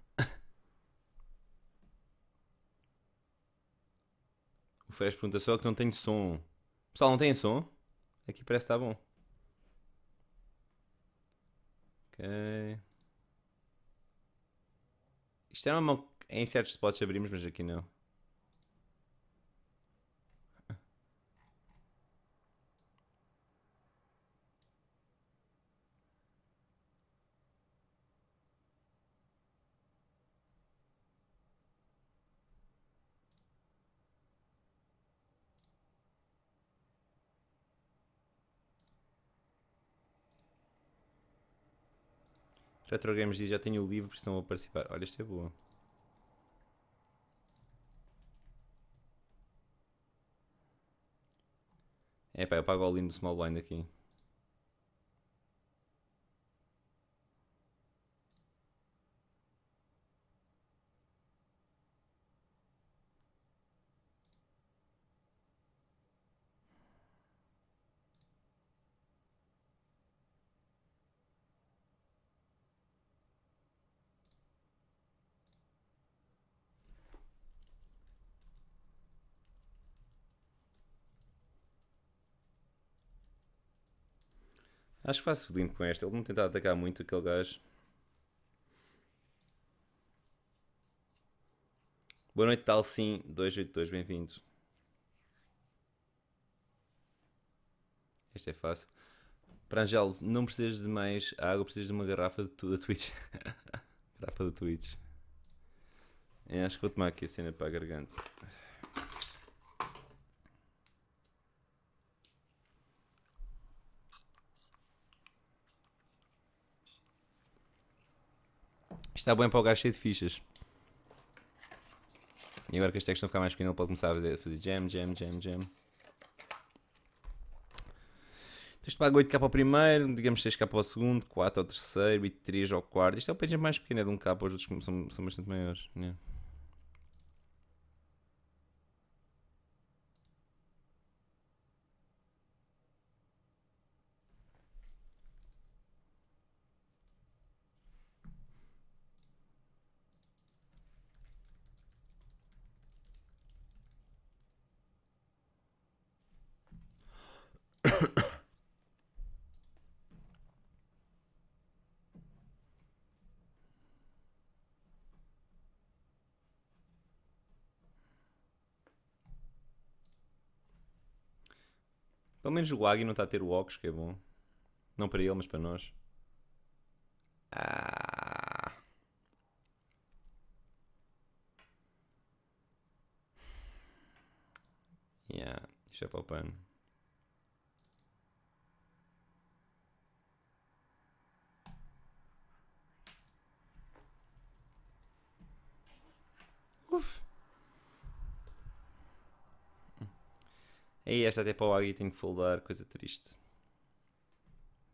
O Fresh pergunta só que não tenho som. Pessoal, não tem som? Aqui é parece que está bom. Ok. Isto era uma mão em certos spots abrimos, mas aqui não. Petrogramas diz já tenho o livro, vou participar. Olha, isto é boa. É pá, eu pago o lindo do small blind aqui. Acho que faço limpo com esta. Ele não tenta atacar muito aquele gajo. Boa noite, tal sim, 282, bem-vindo. Este é fácil. Para Angel, não precisas de mais água, precisas de uma garrafa de tudo da Twitch. garrafa da Twitch. Eu é, acho que vou tomar aqui a cena para a garganta. está bem para o gajo cheio de fichas. E agora que as tags estão a ficar mais pequeno, ele pode começar a fazer, fazer jam, jam, jam, jam. Isto paga 8k para o primeiro, digamos 6k para o segundo, 4 ao terceiro e 3 ao quarto. Isto é o page mais pequeno, é de 1k, os outros são, são bastante maiores. Yeah. Né? menos o Agui não está a ter o Ox, que é bom. Não para ele, mas para nós. Ah. Yeah, isto é para o pano. E esta até para o Agui tem que foldar, coisa triste.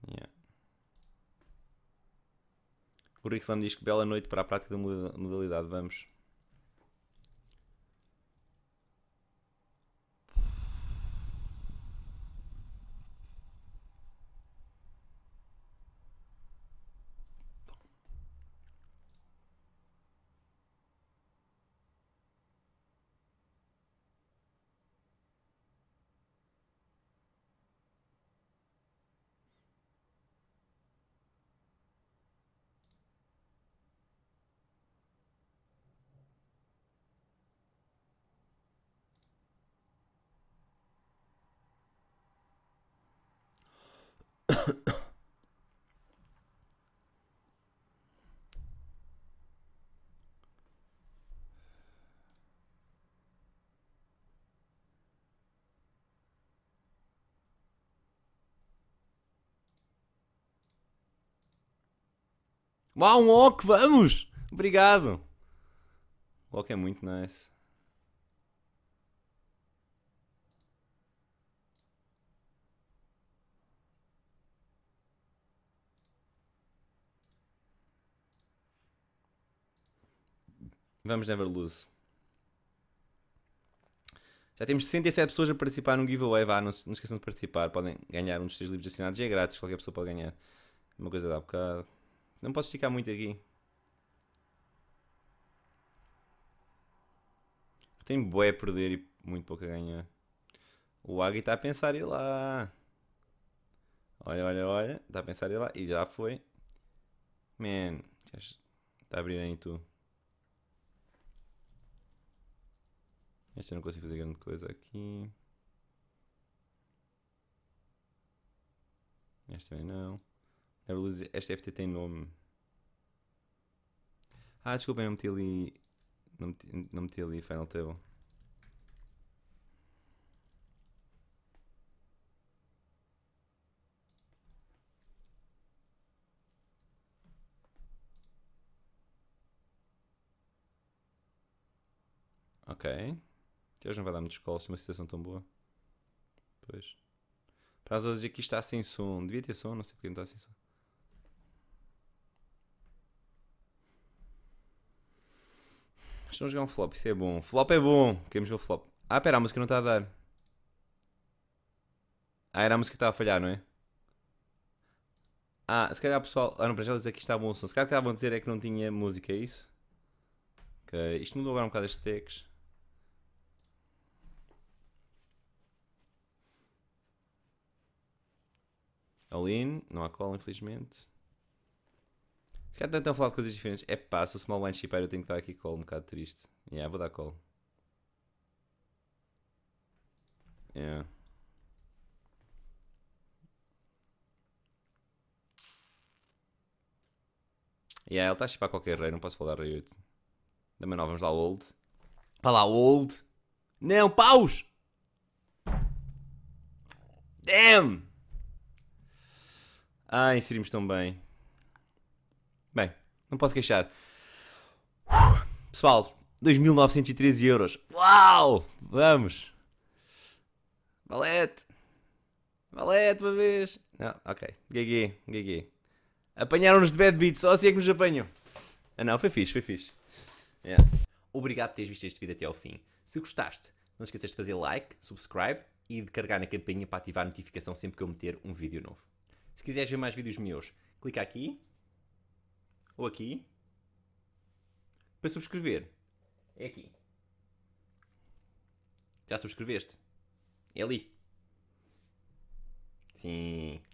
Yeah. O Rick Slam diz que bela noite para a prática da modalidade, vamos. Uau, um ok, vamos! Obrigado! O ok é muito nice. Vamos never lose. Já temos 67 pessoas a participar no giveaway. Vá, não, não esqueçam de participar. Podem ganhar um dos três livros assinados e é grátis. Qualquer pessoa pode ganhar. Uma coisa dá um bocado. Não posso ficar muito aqui. Tem boé a perder e muito pouco a ganhar. O Agui está a pensar ir lá. Olha, olha, olha. Está a pensar ir lá. E já foi. Man. Está a abrir aí tu. Este eu não consigo fazer grande coisa aqui. Este também não. A Luz, esta FT tem nome. Ah, desculpem, não meti ali. Não meti, não meti ali Final Table. Ok. Que hoje não vai dar muitos calls, é uma situação tão boa. Pois. Para as outras aqui está sem som. Devia ter som, não sei porque não está sem som. Estão a jogar um flop, isso é bom. Flop é bom, queremos ver o flop. Ah, pera, a música não está a dar. Ah, era a música que estava a falhar, não é? Ah, se calhar pessoal. Ah, não, para já dizer que isto está bom o som. Se calhar o que estavam a dizer é que não tinha música, é isso? Ok, isto mudou agora um bocado as tags. Aline, in, não há cola, infelizmente. Se calhar a falar de coisas diferentes. É pá, se o Small Mind Shipper eu tenho que dar aqui call, um bocado triste. Yeah, vou dar call. Yeah. Yeah, ele está a chipar qualquer rei, não posso falar rei 8. Também não, vamos lá, old. Para lá, old. Não, paus! Damn! Ah, inserimos tão bem. Não posso queixar. pessoal, 2.913 euros. Uau! Vamos! Valete! Valete uma vez! Não, ok. gigi, gigi. Apanharam-nos de bad beat, só assim é que nos apanham. Ah não, foi fixe, foi fixe. Yeah. Obrigado por teres visto este vídeo até ao fim. Se gostaste, não esqueças de fazer like, subscribe e de carregar na campainha para ativar a notificação sempre que eu meter um vídeo novo. Se quiseres ver mais vídeos meus, clica aqui ou aqui, para subscrever. É aqui. Já subscreveste? É ali. Sim.